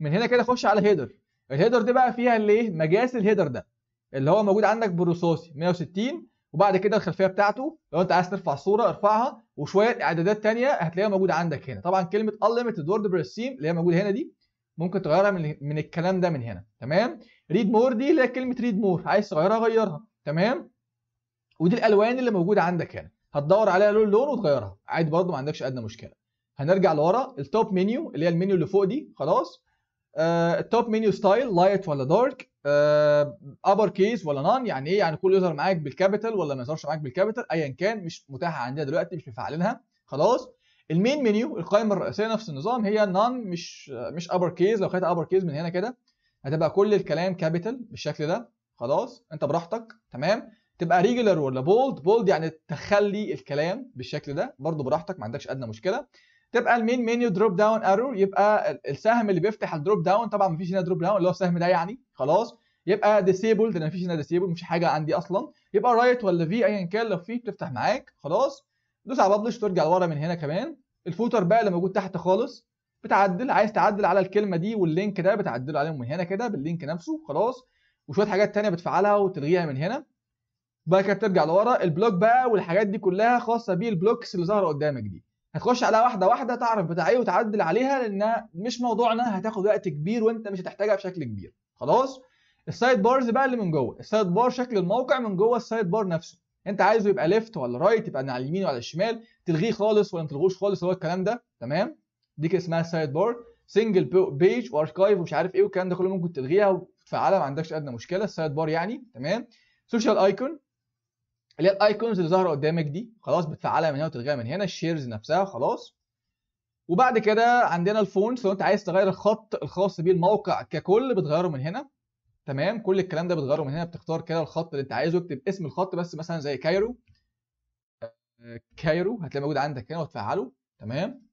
من هنا كده خش على هيدر الهيدر دي بقى فيها اللي ايه مجاس الهيدر ده اللي هو موجود عندك بالرصاصي 160 وبعد كده الخلفيه بتاعته لو انت عايز ترفع صوره ارفعها وشويه اعدادات ثانيه هتلاقيها موجوده عندك هنا طبعا كلمه unlimited وورد theme اللي هي موجوده هنا دي ممكن تغيرها من من الكلام ده من هنا تمام ريد مور دي اللي هي كلمه ريد مور عايز تغيرها غيرها تمام ودي الالوان اللي موجوده عندك هنا هتدور عليها لون لون وتغيرها عادي برضو ما عندكش ادنى مشكله هنرجع لورا التوب منيو اللي هي المنيو اللي فوق دي خلاص التوب منيو ستايل لايت ولا دارك ابر كيس ولا نان يعني ايه يعني كل يظهر معاك بالكابيتال ولا ما يظهرش معاك بالكابيتال ايا كان مش متاحه عندنا دلوقتي مش مفعلينها خلاص المين منيو القائمه الرئيسيه نفس النظام هي نان مش مش ابر كيس لو خدت ابر كيس من هنا كده هتبقى كل الكلام كابيتال بالشكل ده خلاص انت براحتك تمام تبقى ريجولر ولا بولد بولد يعني تخلي الكلام بالشكل ده برضو براحتك ما عندكش ادنى مشكله تبقى المين منيو دروب داون ايرور يبقى السهم اللي بيفتح الدروب داون طبعا مفيش هنا دروب داون اللي هو السهم ده يعني خلاص يبقى ديسيبلد انا مفيش هنا ديسيبل مفيش حاجه عندي اصلا يبقى رايت right ولا في ايا كان لو في بتفتح معاك خلاص دوس على ببلش ترجع لورا من هنا كمان الفوتر بقى اللي موجود تحت خالص بتعدل عايز تعدل على الكلمه دي واللينك ده بتعدله عليهم من هنا كده باللينك نفسه خلاص وشويه حاجات تانية بتفعلها وتلغيها من هنا بقى كده بترجع لورا البلوك بقى والحاجات دي كلها خاصه بالبلوكس اللي ظاهره قدامك دي هتخش عليها واحده واحده تعرف بتاع ايه وتعدل عليها لانها مش موضوعنا هتاخد وقت كبير وانت مش هتحتاجها بشكل كبير خلاص السايد بارز بقى اللي من جوه السايد بار شكل الموقع من جوه السايد بار نفسه انت عايزه يبقى ليفت ولا رايت يبقى على اليمين ولا الشمال تلغيه خالص ولا ما تلغوش خالص هو الكلام ده تمام دي كده اسمها السايد بار سنجل بيج واركايف ومش عارف ايه والكلام ده كله ممكن تلغيها فعلا ما عندكش ادنى مشكله السايد بار يعني تمام سوشيال ايكون اللي هي الايكونز اللي ظاهره قدامك دي خلاص بتفعلها من هنا وتلغيها من هنا الشيرز نفسها خلاص وبعد كده عندنا الفونت لو انت عايز تغير الخط الخاص بيه الموقع ككل بتغيره من هنا تمام كل الكلام ده بتغيره من هنا بتختار كده الخط اللي انت عايزه اكتب اسم الخط بس مثلا زي كايرو آه، كايرو هتلاقيه موجود عندك هنا وتفعله تمام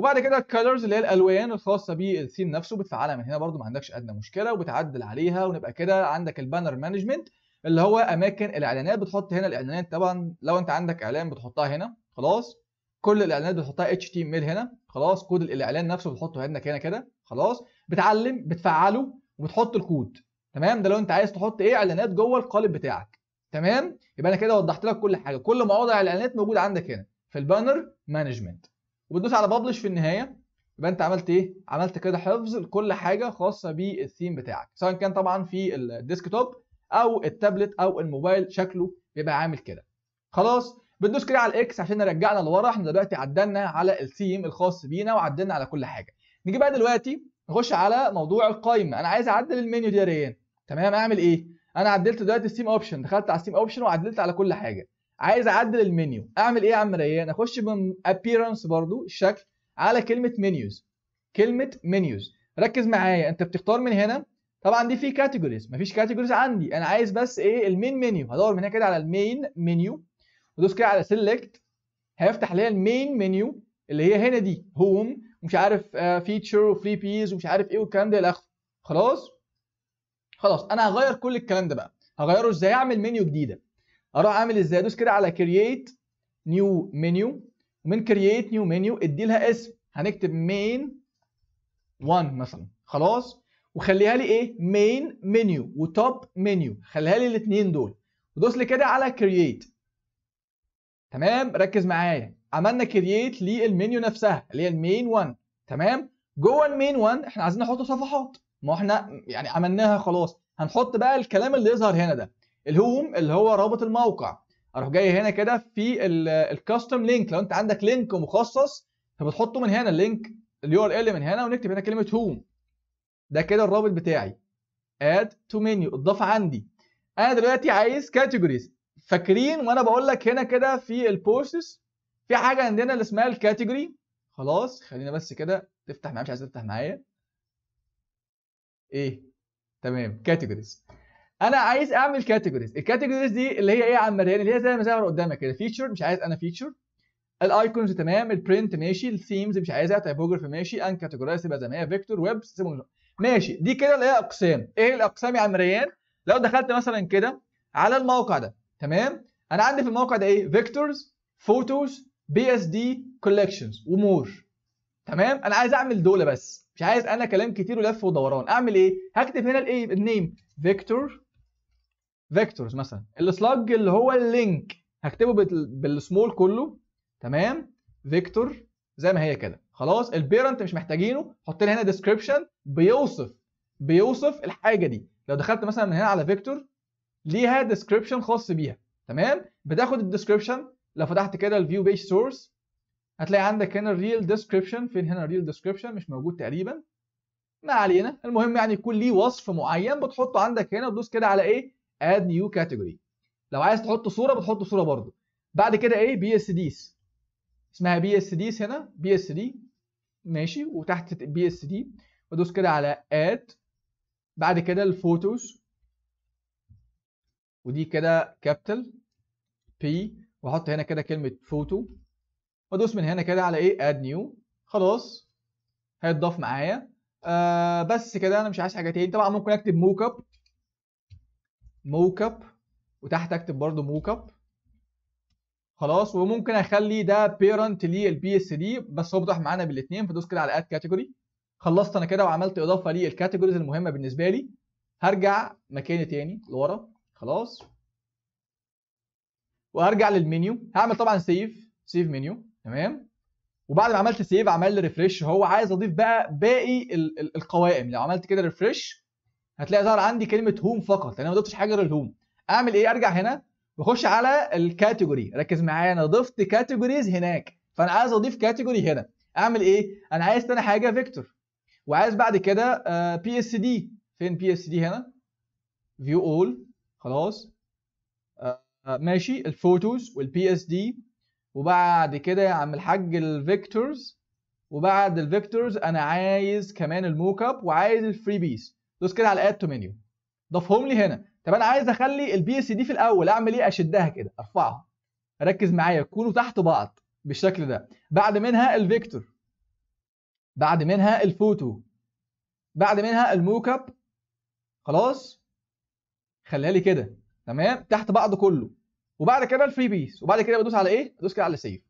وبعد كده الكالرز اللي هي الالوان الخاصه بالثيم نفسه بتفعلها من هنا برده ما عندكش ادنى مشكله وبتعدل عليها ونبقى كده عندك البانر مانجمنت اللي هو اماكن الاعلانات بتحط هنا الاعلانات طبعا لو انت عندك اعلان بتحطها هنا خلاص كل الاعلانات بتحطها اتش تي ال هنا خلاص كود الاعلان نفسه بتحطه عندك هنا كده خلاص بتعلم بتفعله وبتحط الكود تمام ده لو انت عايز تحط ايه اعلانات جوه القالب بتاعك تمام يبقى انا كده وضحت لك كل حاجه كل مواضع الاعلانات موجوده عندك هنا في البانر مانجمنت وبتدوس على ببلش في النهايه يبقى انت عملت ايه؟ عملت كده حفظ لكل حاجه خاصه بالثيم بتاعك سواء كان طبعا في الديسكتوب او التابلت او الموبايل شكله بيبقى عامل كده خلاص بتدوس كده على الاكس عشان نرجعنا لورا احنا دلوقتي عدلنا على الثيم الخاص بينا وعدلنا على كل حاجه نيجي بقى دلوقتي نخش على موضوع القائمه انا عايز اعدل المنيو دي يا ريان تمام اعمل ايه انا عدلت دلوقتي الثيم اوبشن دخلت على الثيم اوبشن وعدلت على كل حاجه عايز اعدل المنيو اعمل ايه يا عم ريان اخش من ابييرنس برضو الشكل على كلمه منيوز كلمه منيوز ركز معايا انت بتختار من هنا طبعا دي في كاتيجوريز مفيش كاتيجوريز عندي انا عايز بس ايه المين منيو هدور من هنا كده على المين منيو ودوس كده على سيلكت هيفتح ليا المين منيو اللي هي هنا دي هوم ومش عارف فيتشر وفري بيز ومش عارف ايه والكلام ده الى اخره خلاص خلاص انا هغير كل الكلام ده بقى هغيره ازاي اعمل منيو جديده اروح اعمل ازاي ادوس كده على كرييت نيو منيو ومن كرييت نيو منيو ادي لها اسم هنكتب مين 1 مثلا خلاص وخليها لي ايه مين منيو وتوب منيو خليها لي الاثنين دول ودوس لي كده على كرييت تمام ركز معايا عملنا كرييت للمنيو نفسها اللي هي المين 1 تمام جوه المين 1 احنا عايزين نحط صفحات ما احنا يعني عملناها خلاص هنحط بقى الكلام اللي يظهر هنا ده الهوم اللي هو رابط الموقع اروح جاي هنا كده في الكاستم لينك لو انت عندك لينك مخصص فبتحطه من هنا اللينك اليو ار ال من هنا ونكتب هنا كلمه هوم ده كده الرابط بتاعي اد تو منيو اتضاف عندي انا دلوقتي عايز كاتيجوريز فاكرين وانا بقول لك هنا كده في البوستس في حاجه عندنا اللي اسمها الكاتيجوري خلاص خلينا بس كده تفتح معايا مش عايز تفتح معايا ايه تمام كاتيجوريز انا عايز اعمل كاتيجوريز الكاتيجوريز دي اللي هي ايه يا عم مريان اللي هي زي ما ظهر قدامك كده فيتشر مش عايز انا فيتشر الايكونز تمام البرنت ماشي الثيمز مش عايزها تايبوجرافي ماشي ان كاتيجورايز تبقى زي ما هي فيكتور ويب ماشي دي كده اللي هي اقسام ايه الاقسام يا عم مريان لو دخلت مثلا كده على الموقع ده تمام انا عندي في الموقع ده ايه فيكتورز فوتوز بي اس دي كولكشنز ومور تمام انا عايز اعمل دول بس مش عايز انا كلام كتير ولف ودوران اعمل ايه هكتب هنا الايه النيم فيكتور فيكتورز مثلا السلاج اللي هو اللينك هكتبه بالسمول كله تمام فيكتور زي ما هي كده خلاص البيرنت مش محتاجينه حط لي هنا ديسكريبشن بيوصف بيوصف الحاجه دي لو دخلت مثلا من هنا على فيكتور ليها ديسكريبشن خاص بيها تمام بتاخد الديسكريبشن لو فتحت كده الفيو بيج سورس هتلاقي عندك هنا الريل ديسكريبشن فين هنا الريل ديسكريبشن مش موجود تقريبا ما علينا المهم يعني يكون ليه وصف معين بتحطه عندك هنا وتدوس كده على ايه اد نيو كاتيجوري لو عايز تحط صوره بتحط صوره برضو بعد كده ايه بي اس ديز اسمها بي اس ديز هنا بي اس دي ماشي وتحت بي اس دي بدوس كده على اد بعد كده الفوتوز ودي كده كابيتال بي واحط هنا كده كلمه فوتو وادوس من هنا كده على ايه اد نيو خلاص هيتضاف معايا آه بس كده انا مش عايز حاجه تاني طبعا ممكن اكتب موك اب موكب وتحت اكتب برضو موكب خلاص وممكن اخلي ده بيرنت للبي اس دي بس هو بتروح معانا بالاثنين فدوس كده على اد كاتيجوري خلصت انا كده وعملت اضافه للكاتيجوريز المهمه بالنسبه لي هرجع مكاني تاني لورا خلاص وهرجع للمنيو هعمل طبعا سيف سيف منيو تمام وبعد ما عملت سيف عمل لي ريفرش هو عايز اضيف بقى باقي القوائم لو عملت كده ريفرش هتلاقي ظهر عندي كلمه هوم فقط لان انا ما ضفتش حاجه غير الهوم اعمل ايه ارجع هنا واخش على الكاتيجوري ركز معايا انا ضفت كاتيجوريز هناك فانا عايز اضيف كاتيجوري هنا اعمل ايه انا عايز تاني حاجه فيكتور وعايز بعد كده بي اس دي فين بي اس دي هنا فيو اول خلاص آه، ماشي الفوتوز والبي اس دي وبعد كده يا عم الحاج الفيكتورز وبعد الفيكتورز انا عايز كمان الموك اب وعايز الفري بيز دوس كده على اد تو منيو ضافهم لي هنا طب انا عايز اخلي البي اس دي في الاول اعمل ايه اشدها كده ارفعها ركز معايا يكونوا تحت بعض بالشكل ده بعد منها الفيكتور بعد منها الفوتو بعد منها الموك اب خلاص خليها لي كده تمام تحت بعض كله وبعد كده الفري بيس وبعد كده بدوس على ايه بدوس كده على سيف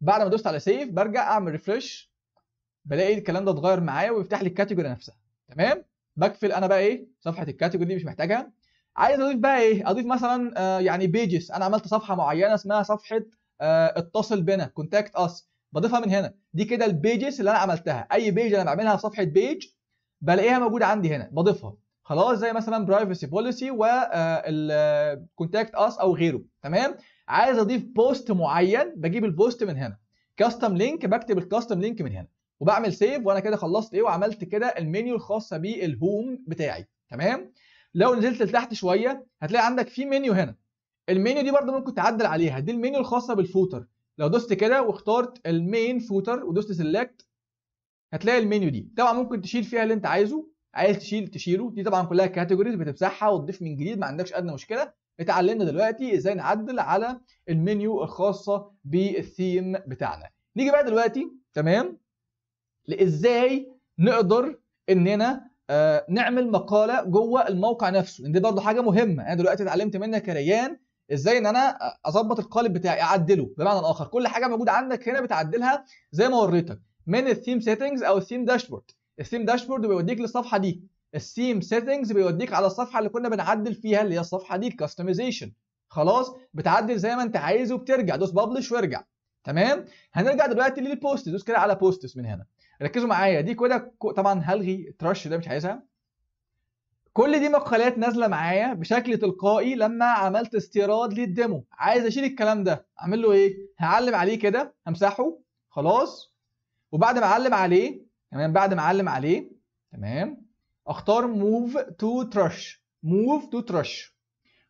بعد ما دوست على سيف برجع اعمل ريفرش بلاقي الكلام ده اتغير معايا ويفتح لي الكاتيجوري نفسها تمام بقفل انا بقى ايه صفحه الكاتيجوري دي مش محتاجها عايز اضيف بقى ايه اضيف مثلا آه، يعني بيجز انا عملت صفحه معينه اسمها صفحه آه، اتصل بنا كونتاكت اس بضيفها من هنا دي كده البيجز اللي انا عملتها اي بيج انا بعملها في صفحه بيج بلاقيها موجوده عندي هنا بضيفها خلاص زي مثلا برايفسي بوليسي والكونتاكت اس او غيره تمام عايز اضيف بوست معين بجيب البوست من هنا كاستم لينك بكتب الكاستم لينك من هنا وبعمل سيف وانا كده خلصت ايه وعملت كده المنيو الخاصه بالهوم بتاعي تمام لو نزلت لتحت شويه هتلاقي عندك في منيو هنا المنيو دي برده ممكن تعدل عليها دي المنيو الخاصه بالفوتر لو دوست كده واخترت المين فوتر ودوست سيلكت هتلاقي المنيو دي طبعا ممكن تشيل فيها اللي انت عايزه عايز تشيل تشيله دي طبعا كلها كاتيجوريز بتمسحها وتضيف من جديد ما عندكش ادنى مشكله اتعلمنا دلوقتي ازاي نعدل على المنيو الخاصه بالثيم بتاعنا نيجي بقى دلوقتي تمام لازاي نقدر اننا آه، نعمل مقاله جوه الموقع نفسه دي برضو حاجه مهمه انا دلوقتي اتعلمت منك يا ريان ازاي ان انا آه، اظبط القالب بتاعي اعدله بمعنى اخر كل حاجه موجوده عندك هنا بتعدلها زي ما وريتك من الثيم سيتنجز او الثيم داشبورد الثيم داشبورد بيوديك للصفحه دي الثيم سيتنجز بيوديك على الصفحه اللي كنا بنعدل فيها اللي هي الصفحه دي الكاستمايزيشن خلاص بتعدل زي ما انت عايز وبترجع دوس بابلش وارجع تمام هنرجع دلوقتي للبوست دوس كده على بوستس من هنا ركزوا معايا دي كده طبعا هلغي ترش ده مش عايزها كل دي مقالات نازله معايا بشكل تلقائي لما عملت استيراد للديمو عايز اشيل الكلام ده اعمل له ايه هعلم عليه كده همسحه خلاص وبعد ما اعلم عليه تمام بعد ما اعلم عليه تمام اختار موف تو ترش موف تو ترش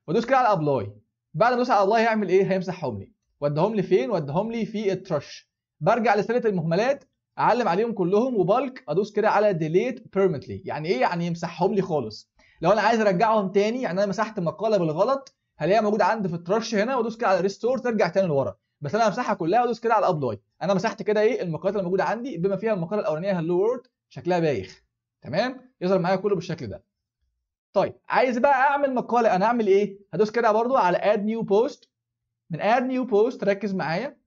وادوس كده على ابلاي بعد ما ادوس على ابلاي هيعمل ايه هيمسحهم لي وداهم لي فين وداهم لي في الترش برجع لسلسله المهملات اعلم عليهم كلهم وبالك ادوس كده على ديليت بيرمنتلي يعني ايه يعني يمسحهم لي خالص لو انا عايز ارجعهم تاني يعني انا مسحت مقاله بالغلط هلاقيها موجوده عندي في الترش هنا وادوس كده على ريستور ترجع تاني لورا بس انا همسحها كلها وادوس كده على ابلاي انا مسحت كده ايه المقالات اللي موجوده عندي بما فيها المقاله الاولانيه هلو وورد شكلها بايخ تمام يظهر معايا كله بالشكل ده طيب عايز بقى اعمل مقاله انا اعمل ايه هدوس كده برده على اد نيو بوست من اد نيو بوست ركز معايا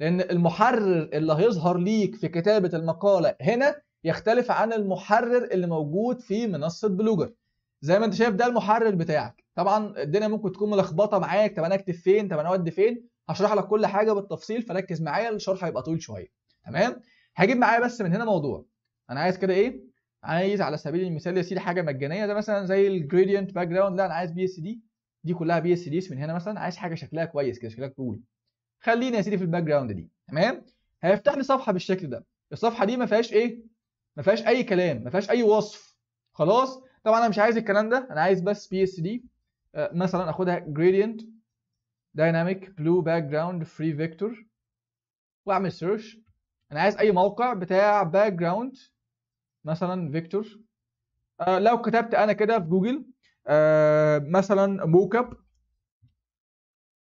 لان المحرر اللي هيظهر ليك في كتابه المقاله هنا يختلف عن المحرر اللي موجود في منصه بلوجر زي ما انت شايف ده المحرر بتاعك طبعا الدنيا ممكن تكون ملخبطه معاك طب انا اكتب فين طب انا اودي فين هشرح لك كل حاجه بالتفصيل فركز معايا الشرح هيبقى طويل شويه تمام هجيب معايا بس من هنا موضوع انا عايز كده ايه عايز على سبيل المثال يا سيدي حاجه مجانيه ده مثلا زي الجريدينت باك جراوند لا انا عايز بي اس دي دي كلها بي اس دي من هنا مثلا عايز حاجه شكلها كويس كده شكلها طويل خلينا يا سيدي في الباك جراوند دي تمام هيفتح لي صفحه بالشكل ده الصفحه دي ما فيهاش ايه ما فيهاش اي كلام ما فيهاش اي وصف خلاص طبعا انا مش عايز الكلام ده انا عايز بس بي اس دي مثلا اخدها جريدينت دايناميك بلو باك جراوند فري فيكتور واعمل سيرش انا عايز اي موقع بتاع باك جراوند مثلا فيكتور آه لو كتبت انا كده في جوجل آه مثلا موكب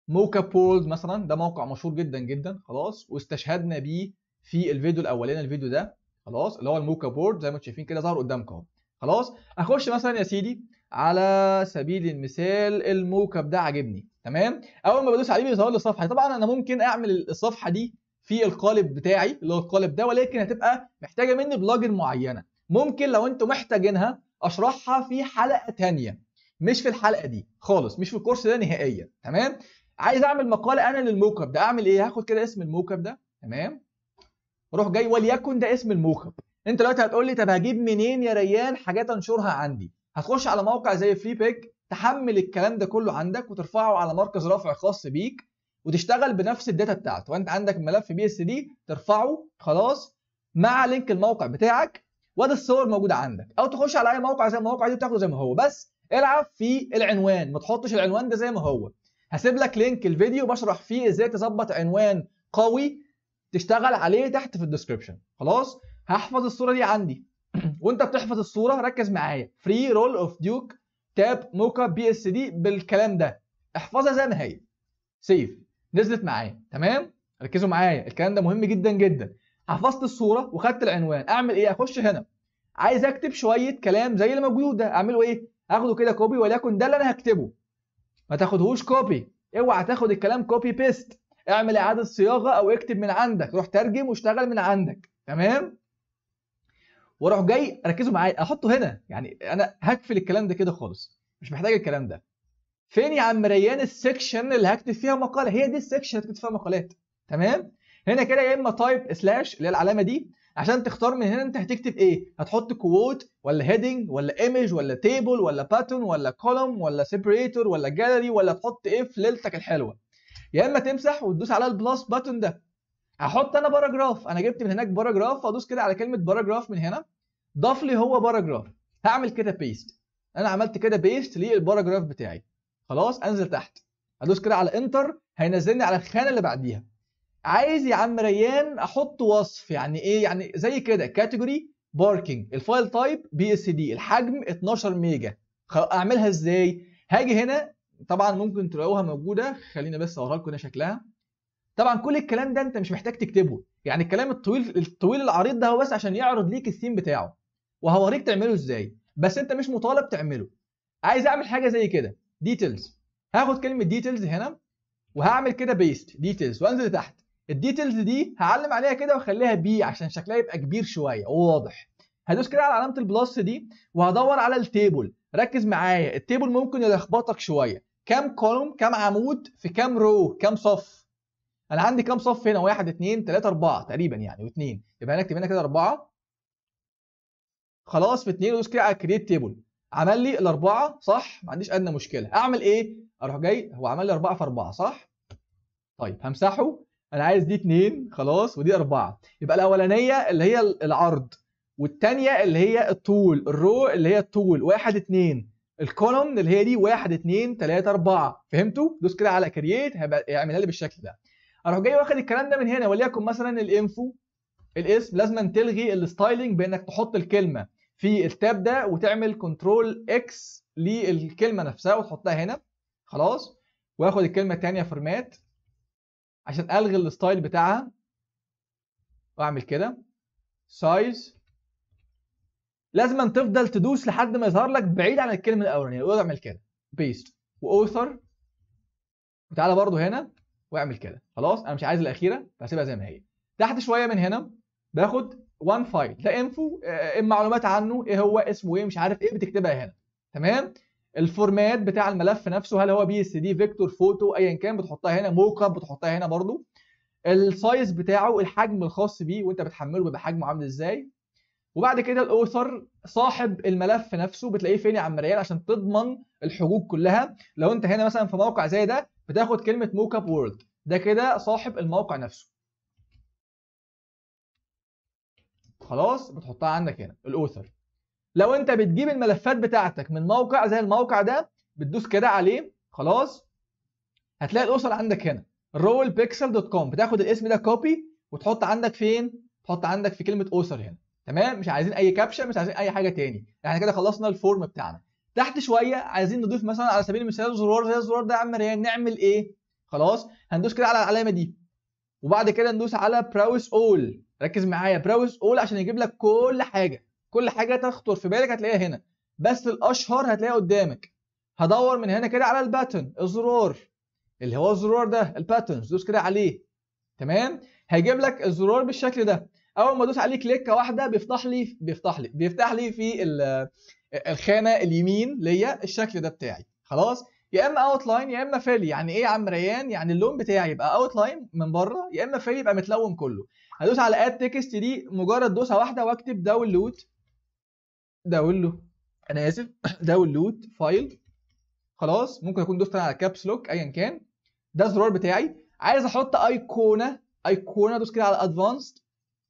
موكا بولد مثلا ده موقع مشهور جدا جدا خلاص واستشهدنا بيه في الفيديو الاولاني الفيديو ده خلاص اللي هو الموكا بورد زي ما انتم شايفين كده ظهر قدامكم اهو خلاص اخش مثلا يا سيدي على سبيل المثال الموكا ده عاجبني تمام اول ما بدوس عليه بيظهر لي الصفحه طبعا انا ممكن اعمل الصفحه دي في القالب بتاعي اللي هو القالب ده ولكن هتبقى محتاجه مني بلجن معينه ممكن لو انتم محتاجينها اشرحها في حلقه ثانيه مش في الحلقه دي خالص مش في الكورس ده نهائيا تمام عايز اعمل مقاله انا للموكب ده اعمل ايه هاخد كده اسم الموكب ده تمام اروح جاي وليكن ده اسم الموكب انت دلوقتي هتقول لي طب هجيب منين يا ريان حاجات انشرها عندي هتخش على موقع زي فري بيك تحمل الكلام ده كله عندك وترفعه على مركز رفع خاص بيك وتشتغل بنفس الداتا بتاعته وانت عندك ملف بي اس دي ترفعه خلاص مع لينك الموقع بتاعك وادي الصور موجوده عندك او تخش على اي موقع زي الموقع دي وتاخده زي ما هو بس العب في العنوان ما تحطش العنوان ده زي ما هو هسيب لك لينك الفيديو بشرح فيه ازاي تظبط عنوان قوي تشتغل عليه تحت في الديسكربشن خلاص هحفظ الصوره دي عندي وانت بتحفظ الصوره ركز معايا فري رول اوف ديوك تاب موكا بي اس دي بالكلام ده احفظها زي ما هي سيف نزلت معايا تمام ركزوا معايا الكلام ده مهم جدا جدا حفظت الصوره وخدت العنوان اعمل ايه اخش هنا عايز اكتب شويه كلام زي اللي موجود ده اعمله ايه اخده كده كوبي وليكن ده اللي انا هكتبه ما تاخدهوش كوبي اوعى تاخد الكلام كوبي بيست اعمل اعاده صياغه او اكتب من عندك روح ترجم واشتغل من عندك تمام واروح جاي ركزوا معايا احطه هنا يعني انا هقفل الكلام ده كده خالص مش محتاج الكلام ده فين يا عم ريان السكشن اللي هكتب فيها مقاله هي دي السكشن اللي هكتب فيها مقالات تمام هنا كده يا اما تايب سلاش اللي هي العلامه دي عشان تختار من هنا انت هتكتب ايه هتحط كووت ولا هيدنج ولا ايمج ولا تيبل ولا باترن ولا كولوم ولا سيبريتور ولا جاليري ولا تحط ايه في ليلتك الحلوه يا اما تمسح وتدوس على البلس باتون ده هحط انا باراجراف انا جبت من هناك باراجراف فادوس كده على كلمه باراجراف من هنا ضاف لي هو باراجراف هعمل كده بيست انا عملت كده بيست للباراجراف بتاعي خلاص انزل تحت ادوس كده على انتر هينزلني على الخانه اللي بعديها عايز يا عم ريان احط وصف يعني ايه يعني زي كده كاتيجوري باركينج الفايل تايب بي اس دي الحجم 12 ميجا اعملها ازاي هاجي هنا طبعا ممكن تلاقوها موجوده خلينا بس اوريها لكم شكلها طبعا كل الكلام ده انت مش محتاج تكتبه يعني الكلام الطويل الطويل العريض ده هو بس عشان يعرض ليك الثيم بتاعه وهوريك تعمله ازاي بس انت مش مطالب تعمله عايز اعمل حاجه زي كده ديتيلز هاخد كلمه ديتيلز هنا وهعمل كده بيست ديتيلز وانزل تحت الديتيلز دي هعلم عليها كده واخليها بي عشان شكلها يبقى كبير شويه وواضح هدوس كده على علامه البلس دي وهدور على التيبل ركز معايا التيبل ممكن يلخبطك شويه كام كولوم كام عمود في كام رو كام صف انا عندي كام صف هنا 1 2 3 4 تقريبا يعني و2 يبقى هنكتب هنا كده 4 خلاص في 2 ادوس كده على كريت تيبل عمل لي الاربعه صح ما عنديش ادنى مشكله اعمل ايه اروح جاي هو عمل لي 4 في 4 صح طيب همسحه انا عايز دي اتنين خلاص ودي اربعه يبقى الاولانيه اللي هي العرض والتانيه اللي هي الطول الرو اللي هي الطول واحد اتنين الكولوم اللي هي دي واحد اتنين تلاته اربعه فهمتوا؟ دوس كده على كرييت هيعملها لي بالشكل ده. اروح جاي واخد الكلام ده من هنا وليكن مثلا الانفو الاسم لازم تلغي الستايلنج بانك تحط الكلمه في التاب ده وتعمل كنترول اكس للكلمه نفسها وتحطها هنا خلاص واخد الكلمه الثانيه فورمات عشان الغي الستايل بتاعها واعمل كده سايز لازم تفضل تدوس لحد ما يظهر لك بعيد عن الكلمه الاولانيه واعمل كده بيست واوثر وتعالى برضو هنا واعمل كده خلاص انا مش عايز الاخيره فهسيبها زي ما هي تحت شويه من هنا باخد وان فايل ده انفو ام آه، آه، إيه معلومات عنه ايه هو اسمه ايه مش عارف ايه بتكتبها هنا تمام الفورمات بتاع الملف نفسه هل هو بي اس دي فيكتور فوتو ايا كان بتحطها هنا موك اب بتحطها هنا برضو السايز بتاعه الحجم الخاص بيه وانت بتحمله بيبقى حجمه عامل ازاي وبعد كده الاوثر صاحب الملف نفسه بتلاقيه فين يا عم ريال عشان تضمن الحقوق كلها لو انت هنا مثلا في موقع زي ده بتاخد كلمه موك اب وورلد ده كده صاحب الموقع نفسه خلاص بتحطها عندك هنا الاوثر لو انت بتجيب الملفات بتاعتك من موقع زي الموقع ده بتدوس كده عليه خلاص هتلاقي الاسر عندك هنا رول بيكسل دوت كوم بتاخد الاسم ده كوبي وتحط عندك فين تحط عندك في كلمه اسر هنا تمام مش عايزين اي كابشن مش عايزين اي حاجه تاني احنا كده خلصنا الفورم بتاعنا تحت شويه عايزين نضيف مثلا على سبيل المثال زرار زي الزرار ده يا عم ريان نعمل ايه خلاص هندوس كده على العلامه دي وبعد كده ندوس على براوس اول ركز معايا براوس اول عشان يجيب لك كل حاجه كل حاجه تخطر في بالك هتلاقيها هنا بس الاشهر هتلاقيها قدامك هدور من هنا كده على الباترن الزرار اللي هو الزرار ده الباتن دوس كده عليه تمام هيجيب لك الزرار بالشكل ده اول ما ادوس عليه كليكه واحده بيفتح لي بيفتح لي بيفتح لي في الخانه اليمين ليا الشكل ده بتاعي خلاص يا اما اوت لاين يا اما فالي يعني ايه يا عم ريان يعني اللون بتاعي يبقى اوت لاين من بره يا اما فالي يبقى متلون كله هدوس على اد تكست دي مجرد دوسه واحده واكتب داونلود داون له انا اسف داون لود فايل خلاص ممكن اكون دوست على كابس لوك ايا كان ده الزرار بتاعي عايز احط ايقونه ايقونه دوس كده على ادفانسد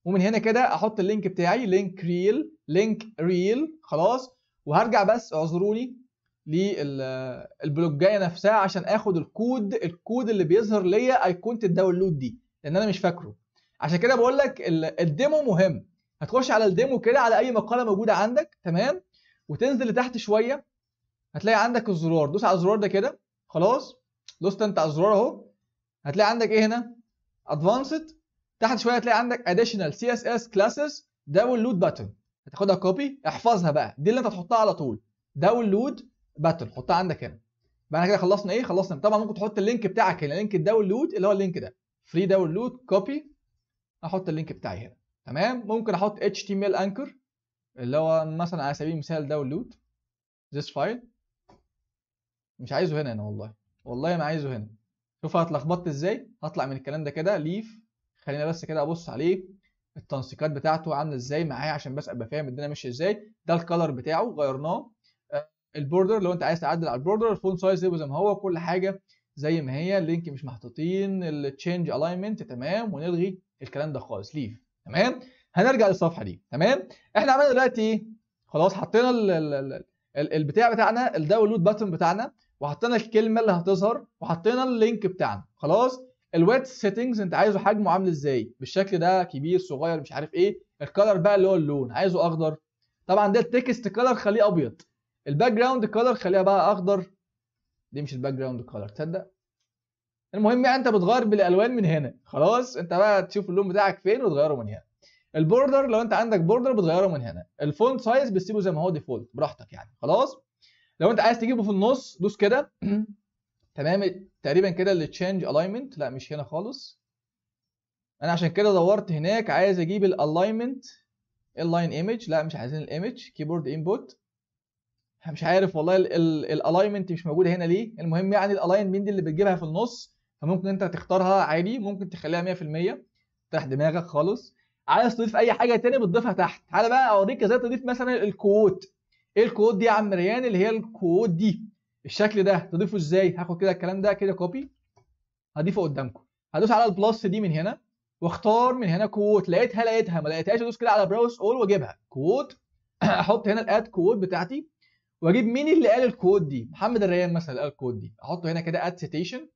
ومن هنا كده احط اللينك بتاعي لينك ريل لينك ريل خلاص وهرجع بس اعذروني للبلوجايه نفسها عشان اخد الكود الكود اللي بيظهر ليا ايقونه الداونلود دي لان انا مش فاكره عشان كده بقول لك الديمو مهم هتخش على الديمو كده على اي مقاله موجوده عندك تمام وتنزل لتحت شويه هتلاقي عندك الزرار دوس على الزرار ده كده خلاص دوست انت على الزرار اهو هتلاقي عندك ايه هنا ادفانسد تحت شويه هتلاقي عندك اديشنال سي اس اس كلاسز داونلود باتون هتاخدها كوبي احفظها بقى دي اللي انت هتحطها على طول داونلود باتون حطها عندك هنا بعد كده خلصنا ايه خلصنا طبعا ممكن تحط اللينك بتاعك هنا لينك الداونلود اللي هو اللينك ده فري داونلود كوبي احط اللينك بتاعي هنا تمام ممكن احط html anchor اللي هو مثلا على سبيل المثال داونلود this file مش عايزه هنا انا والله والله ما عايزه هنا شوف اتلخبطت ازاي هطلع من الكلام ده كده ليف خلينا بس كده ابص عليه التنسيقات بتاعته عامله ازاي معايا عشان بس ابقى فاهم الدنيا ماشيه ازاي ده الكلر بتاعه غيرناه آه، البوردر لو انت عايز تعدل على البوردر الفون سايز زي ما هو كل حاجه زي ما هي اللينك مش محطوطين التشينج الاينمنت تمام ونلغي الكلام ده خالص ليف تمام هنرجع للصفحه دي تمام احنا عملنا دلوقتي ايه خلاص حطينا الـ الـ الـ البتاع بتاعنا الداونلود باتن بتاعنا وحطينا الكلمه اللي هتظهر وحطينا اللينك بتاعنا خلاص الويت سيتنجز انت عايزه حجمه عامل ازاي بالشكل ده كبير صغير مش عارف ايه الكلر بقى اللي هو اللون عايزه اخضر طبعا ده التكست كلر خليه ابيض الباك جراوند كلر خليها بقى اخضر دي مش الباك جراوند كلر تصدق المهم يعني انت بتغير بالالوان من هنا خلاص انت بقى تشوف اللون بتاعك فين وتغيره من هنا البوردر لو انت عندك بوردر بتغيره من هنا الفونت سايز بتسيبه زي ما هو ديفولت براحتك يعني خلاص لو انت عايز تجيبه في النص دوس كده تمام تقريبا كده اللي تشينج الاينمنت لا مش هنا خالص انا عشان كده دورت هناك عايز اجيب الالاينمنت اللاين ايمج لا مش عايزين الايمج كيبورد انبوت مش عارف والله الالاينمنت مش موجوده هنا ليه المهم يعني الالاينمنت اللي بتجيبها في النص فممكن انت تختارها عادي ممكن تخليها 100% تحت دماغك خالص عايز تضيف اي حاجه تاني بتضيفها تحت تعالى بقى اوريك ازاي تضيف مثلا الكوت ايه الكوت دي يا عم ريان اللي هي الكوت دي الشكل ده تضيفه ازاي هاخد كده الكلام ده كده كوبي هضيفه قدامكم هدوس على البلس دي من هنا واختار من هنا كوت لقيتها لقيتها ما لقيتهاش ادوس كده على براوس اول واجيبها كوت احط هنا الاد كوت بتاعتي واجيب مين اللي قال الكود دي محمد الريان مثلا قال الكود دي احطه هنا كده اد سيتيشن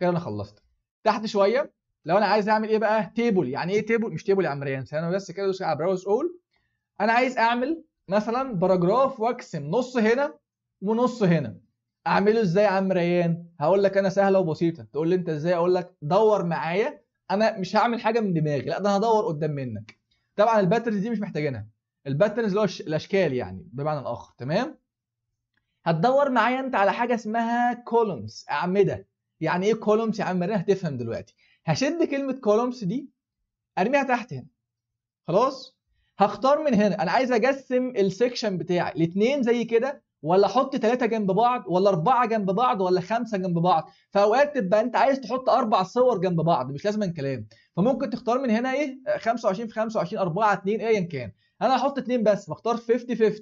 كده انا خلصت تحت شويه لو انا عايز اعمل ايه بقى تيبل يعني ايه تيبل مش تيبل يا عم ريان انا بس كده ادوس على براوز اول انا عايز اعمل مثلا باراجراف واقسم نص هنا ونص هنا اعمله ازاي يا عم ريان هقول لك انا سهله وبسيطه تقول لي انت ازاي اقول لك دور معايا انا مش هعمل حاجه من دماغي لا ده انا هدور قدام منك طبعا الباترنز دي مش محتاجينها الباترنز اللي هو الاشكال يعني بمعنى اخر تمام هتدور معايا انت على حاجه اسمها كولومز اعمده يعني ايه كولومز يا عم مريم هتفهم دلوقتي هشد كلمه كولومز دي ارميها تحت هنا خلاص هختار من هنا انا عايز اقسم السكشن بتاعي الاثنين زي كده ولا احط ثلاثه جنب بعض ولا اربعه جنب بعض ولا خمسه جنب بعض فاوقات تبقى انت عايز تحط اربع صور جنب بعض مش لازم كلام فممكن تختار من هنا ايه 25 في 25 4 2 ايا كان انا هحط اثنين بس بختار 50 50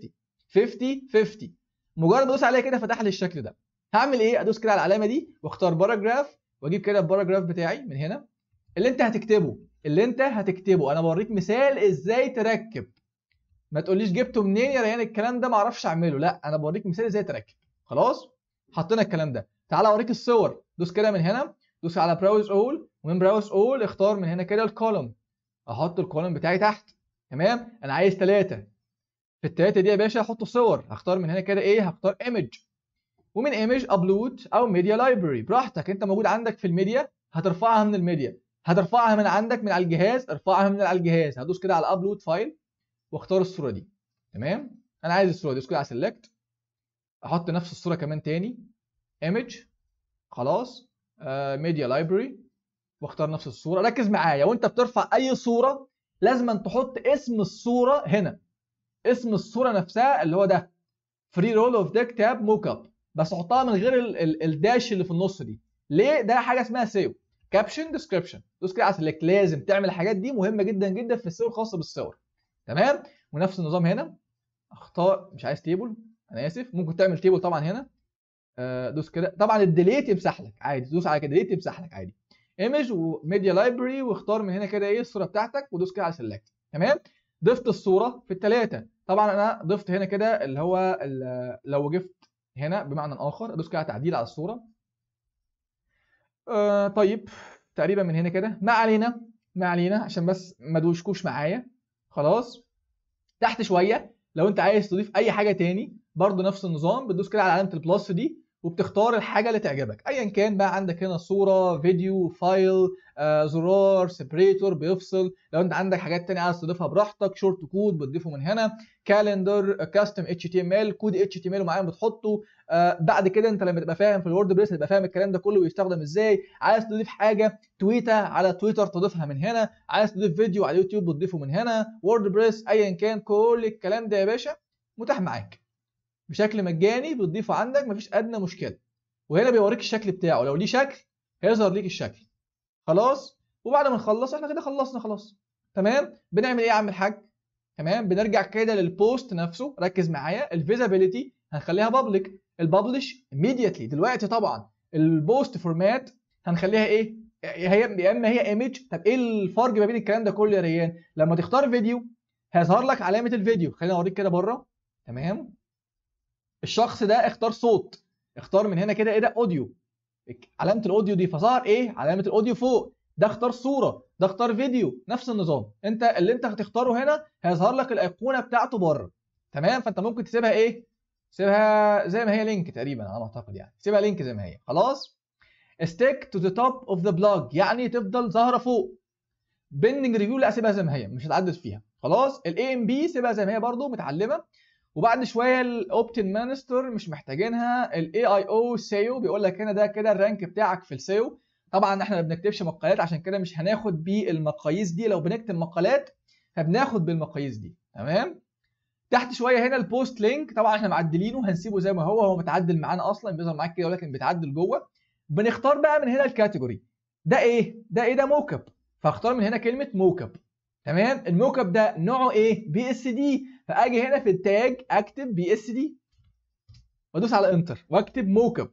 50 50 مجرد ادوس عليها كده فتح لي الشكل ده هعمل ايه ادوس كده على العلامه دي واختار باراجراف واجيب كده الباراجراف بتاعي من هنا اللي انت هتكتبه اللي انت هتكتبه انا بوريك مثال ازاي تركب ما تقوليش جبته منين يا ريان الكلام ده ما اعرفش اعمله لا انا بوريك مثال ازاي تركب خلاص حطينا الكلام ده تعال اوريك الصور دوس كده من هنا دوس على براوز اول ومن براوز اول اختار من هنا كده الكولوم احط الكولوم بتاعي تحت تمام انا عايز ثلاثه في الثلاثه دي يا باشا احط صور هختار من هنا كده ايه هختار ايمج ومن ايمج ابلود او ميديا لايبرري براحتك انت موجود عندك في الميديا هترفعها من الميديا هترفعها من عندك من على الجهاز ارفعها من على الجهاز هدوس كده على ابلود فايل واختار الصوره دي تمام انا عايز الصوره دي اسكت على سيلكت احط نفس الصوره كمان تاني ايمج خلاص ميديا uh, لايبرري واختار نفس الصوره ركز معايا وانت بترفع اي صوره لازم أن تحط اسم الصوره هنا اسم الصوره نفسها اللي هو ده فري رول اوف ديك كتاب موك اب بس احطها من غير الداش اللي في النص دي ليه ده حاجه اسمها سيو كابشن ديسكربشن دوس كده على سيلكت لازم تعمل الحاجات دي مهمه جدا جدا في السيو الخاصه بالصور تمام ونفس النظام هنا اختار مش عايز تيبل انا اسف ممكن تعمل تيبل طبعا هنا آه، دوس كده طبعا الديليت يمسح لك عادي دوس على كده ديليت يمسح لك عادي ايمج وميديا لايبرري واختار من هنا كده ايه الصوره بتاعتك ودوس كده على سيلكت تمام ضفت الصوره في الثلاثه طبعا انا ضفت هنا كده اللي هو لو جبت هنا بمعنى اخر ادوس كده على تعديل على الصوره آه طيب تقريبا من هنا كده ما علينا ما علينا عشان بس ما دوشكوش معايا خلاص تحت شويه لو انت عايز تضيف اي حاجه تاني برضو نفس النظام بتدوس كده على علامه البلس دي وبتختار الحاجه اللي تعجبك ايا كان بقى عندك هنا صوره فيديو فايل آه، زرار سيبريتور بيفصل لو انت عندك حاجات تانية عايز تضيفها براحتك شورت كود بتضيفه من هنا كالندر كاستم اتش تي ام ال كود اتش تي ام ال معين بتحطه آه، بعد كده انت لما تبقى فاهم في الورد بريس تبقى فاهم الكلام ده كله بيستخدم ازاي عايز تضيف حاجه تويته على تويتر تضيفها من هنا عايز تضيف فيديو على يوتيوب بتضيفه من هنا وورد بريس ايا كان كل الكلام ده يا باشا متاح معاك بشكل مجاني بتضيفه عندك مفيش ادنى مشكله وهنا بيوريك الشكل بتاعه لو ليه شكل هيظهر ليك الشكل خلاص وبعد ما نخلص احنا كده خلصنا خلاص تمام بنعمل ايه يا عم الحاج تمام بنرجع كده للبوست نفسه ركز معايا الفيزابيلتي هنخليها بابليك البابليش immediately دلوقتي طبعا البوست فورمات هنخليها ايه هي يا اما هي ايمج طب ايه الفرق ما بين الكلام ده كله يا ريان لما تختار فيديو هيظهر لك علامه الفيديو خليني اوريك كده بره تمام الشخص ده اختار صوت اختار من هنا كده ايه ده اوديو علامه الاوديو دي فظهر ايه علامه الاوديو فوق ده اختار صوره ده اختار فيديو نفس النظام انت اللي انت هتختاره هنا هيظهر لك الايقونه بتاعته بره تمام فانت ممكن تسيبها ايه سيبها زي ما هي لينك تقريبا على ما اعتقد يعني سيبها لينك زي ما هي خلاص stick to the top of the blog يعني تفضل ظاهره فوق بيننج ريفيو لا سيبها زي ما هي مش هتعدل فيها خلاص الاي ام بي سيبها زي ما هي برده متعلمه وبعد شويه الاوبتن مانستر مش محتاجينها الاي اي او سيو بيقول لك هنا ده كده الرانك بتاعك في السيو طبعا احنا ما بنكتبش مقالات عشان كده مش هناخد بالمقاييس دي لو بنكتب مقالات فبناخد بالمقاييس دي تمام تحت شويه هنا البوست لينك طبعا احنا معدلينه هنسيبه زي ما هو هو متعدل معانا اصلا بيظهر معاك كده ولكن بيتعدل جوه بنختار بقى من هنا الكاتيجوري ده ايه ده ايه ده موكب فاختار من هنا كلمه موكب تمام الموكب ده نوعه ايه بي اس دي فاجي هنا في التاج اكتب بي اس دي وادوس على انتر واكتب موكب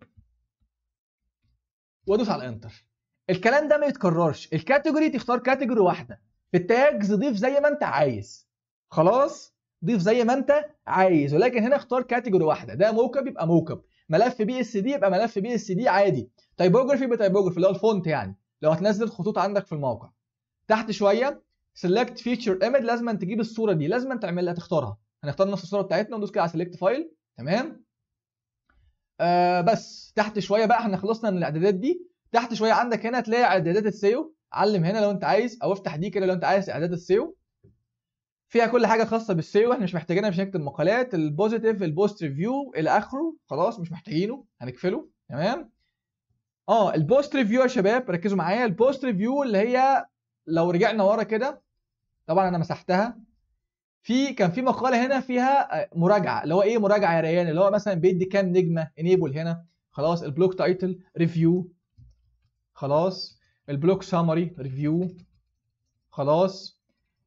وادوس على انتر الكلام ده ما يتكررش الكاتيجوري تختار كاتيجوري واحده في التاجز ضيف زي ما انت عايز خلاص ضيف زي ما انت عايز ولكن هنا اختار كاتيجوري واحده ده موكب يبقى موكب ملف بي اس دي يبقى ملف بي اس دي عادي تايبوجرافي بتايبوجرافي اللي هو الفونت يعني لو هتنزل خطوط عندك في الموقع تحت شويه سيلكت فيتشر ايمج لازم أن تجيب الصوره دي لازم أن تعملها تختارها هنختار نفس الصوره بتاعتنا وندوس كده على سيلكت فايل تمام آه بس تحت شويه بقى احنا خلصنا من الاعدادات دي تحت شويه عندك هنا تلاقي اعدادات السيو علم هنا لو انت عايز او افتح دي كده لو انت عايز اعداد السيو فيها كل حاجه خاصه بالسيو احنا مش محتاجينها مش هنكتب مقالات البوزيتيف البوست ريفيو الى اخره خلاص مش محتاجينه هنقفله تمام اه البوست ريفيو يا شباب ركزوا معايا البوست ريفيو اللي هي لو رجعنا ورا كده طبعا انا مسحتها في كان في مقاله هنا فيها آه، مراجعه اللي هو ايه مراجعه يا ريان اللي هو مثلا بيدي كام نجمه انيبل هنا خلاص البلوك تايتل ريفيو خلاص البلوك سامري ريفيو خلاص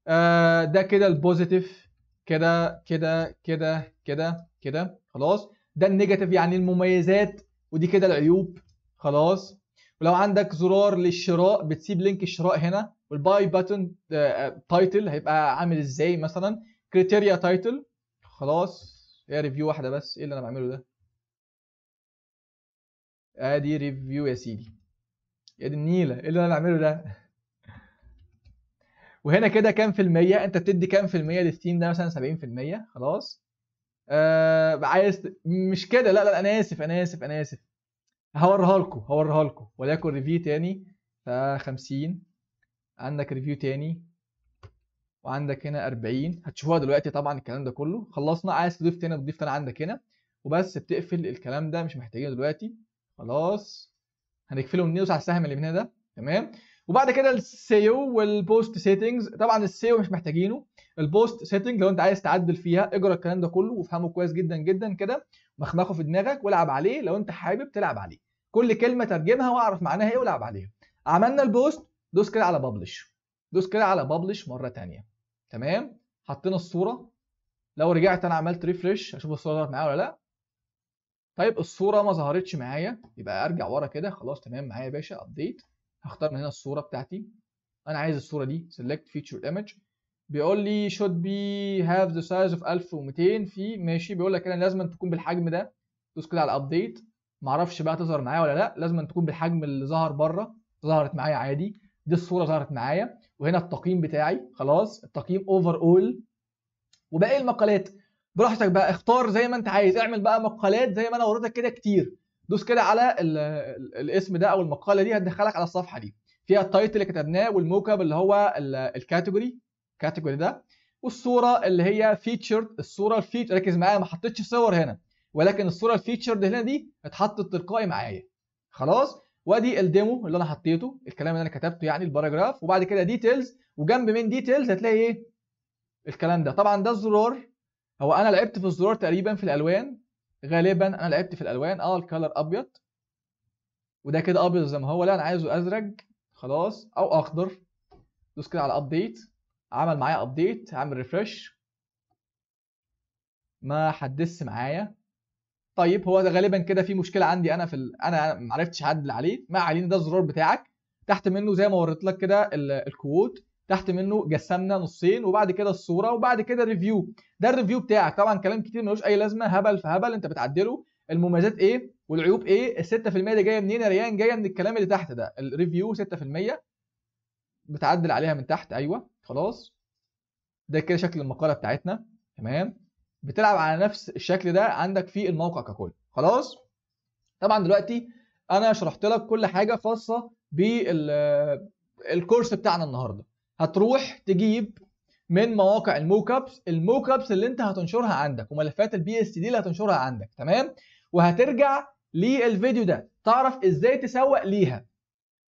آه ده كده البوزيتيف كده كده كده كده كده خلاص ده النيجاتيف يعني المميزات ودي كده العيوب خلاص ولو عندك زرار للشراء بتسيب لينك الشراء هنا والباي باتن تايتل هيبقى عامل ازاي مثلا كريتيريا تايتل خلاص هي ريفيو واحده بس ايه اللي انا بعمله ده ادي ريفيو يا سيدي يا دي النيله ايه اللي انا بعمله ده وهنا كده كام في المية انت بتدي كام في المية للثيم ده مثلا 70% خلاص آه عايز مش كده لا لا انا اسف انا اسف انا اسف هوريها لكم هوريها لكم وليكن ريفيو تاني ف 50 عندك ريفيو تاني وعندك هنا 40 هتشوفوها دلوقتي طبعا الكلام ده كله خلصنا عايز تضيف تاني تضيف تاني عندك هنا وبس بتقفل الكلام ده مش محتاجينه دلوقتي خلاص هنقفله على السهم اللي من هنا ده تمام وبعد كده السيو والبوست سيتنجز طبعا السيو e مش محتاجينه البوست سيتنج لو انت عايز تعدل فيها اقرا الكلام ده كله وافهمه كويس جدا جدا كده مخمخه في دماغك والعب عليه لو انت حابب تلعب عليه كل كلمه ترجمها واعرف معناها ايه والعب عليها عملنا البوست دوس كده على بابلش دوس كده على بابلش مره ثانيه تمام حطينا الصوره لو رجعت انا عملت ريفرش اشوف الصوره ظهرت معايا ولا لا طيب الصوره ما ظهرتش معايا يبقى ارجع ورا كده خلاص تمام معايا يا باشا ابديت هختار من هنا الصوره بتاعتي انا عايز الصوره دي سيلكت فيتشر ايمج بيقول لي should be have the size of 1200 في ماشي بيقول لك انا لازم تكون بالحجم ده دوس كده على ابديت معرفش بقى تظهر معايا ولا لا لازم تكون بالحجم اللي ظهر بره ظهرت معايا عادي دي الصوره ظهرت معايا وهنا التقييم بتاعي خلاص التقييم اوفر اول وباقي المقالات براحتك بقى اختار زي ما انت عايز اعمل بقى مقالات زي ما انا وريتك كده كتير دوس كده على الاسم ده او المقاله دي هتدخلك على الصفحه دي فيها التايتل اللي كتبناه والموكب اللي هو الكاتيجوري الكاتيجوري ده والصوره اللي هي فيتشرد الصوره الفيتشر ركز معايا ما حطيتش صور هنا ولكن الصوره الفيتشرد هنا دي اتحطت تلقائي معايا خلاص وادي الديمو اللي انا حطيته الكلام اللي انا كتبته يعني الباراجراف وبعد كده ديتيلز وجنب من ديتيلز هتلاقي ايه الكلام ده طبعا ده الزرار هو انا لعبت في الزرار تقريبا في الالوان غالبا انا لعبت في الالوان اه الكلر ابيض وده كده ابيض زي ما هو لا انا عايزه ازرق خلاص او اخضر دوس كده على ابديت عمل معايا ابديت عامل ريفرش ما حدثش معايا طيب هو ده غالبا كده في مشكله عندي انا في ال... انا ما عرفتش اعدل عليه ما علينا ده الزرار بتاعك تحت منه زي ما وريت لك كده الكوت تحت منه جسمنا نصين وبعد كده الصوره وبعد كده ريفيو ده الريفيو بتاعك طبعا كلام كتير ملوش اي لازمه هبل في هبل انت بتعدله المميزات ايه والعيوب ايه ال 6% دي جايه منين يا ريان جايه من الكلام اللي تحت ده الريفيو 6% بتعدل عليها من تحت ايوه خلاص ده كده شكل المقاله بتاعتنا تمام بتلعب على نفس الشكل ده عندك في الموقع ككل خلاص طبعا دلوقتي انا شرحت لك كل حاجه خاصه بالكورس بتاعنا النهارده هتروح تجيب من مواقع الموك ابس الموك ابس اللي انت هتنشرها عندك وملفات البي اس دي اللي هتنشرها عندك تمام وهترجع للفيديو ده تعرف ازاي تسوق ليها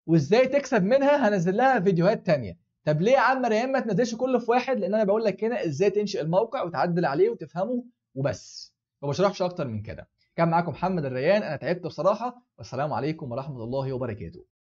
وازاي تكسب منها هنزل لها فيديوهات تانية طب ليه يا عم ريان ما تنزلش كله في واحد لان انا بقول لك هنا ازاي تنشئ الموقع وتعدل عليه وتفهمه وبس ما بشرحش اكتر من كده كان معاكم محمد الريان انا تعبت بصراحه والسلام عليكم ورحمه الله وبركاته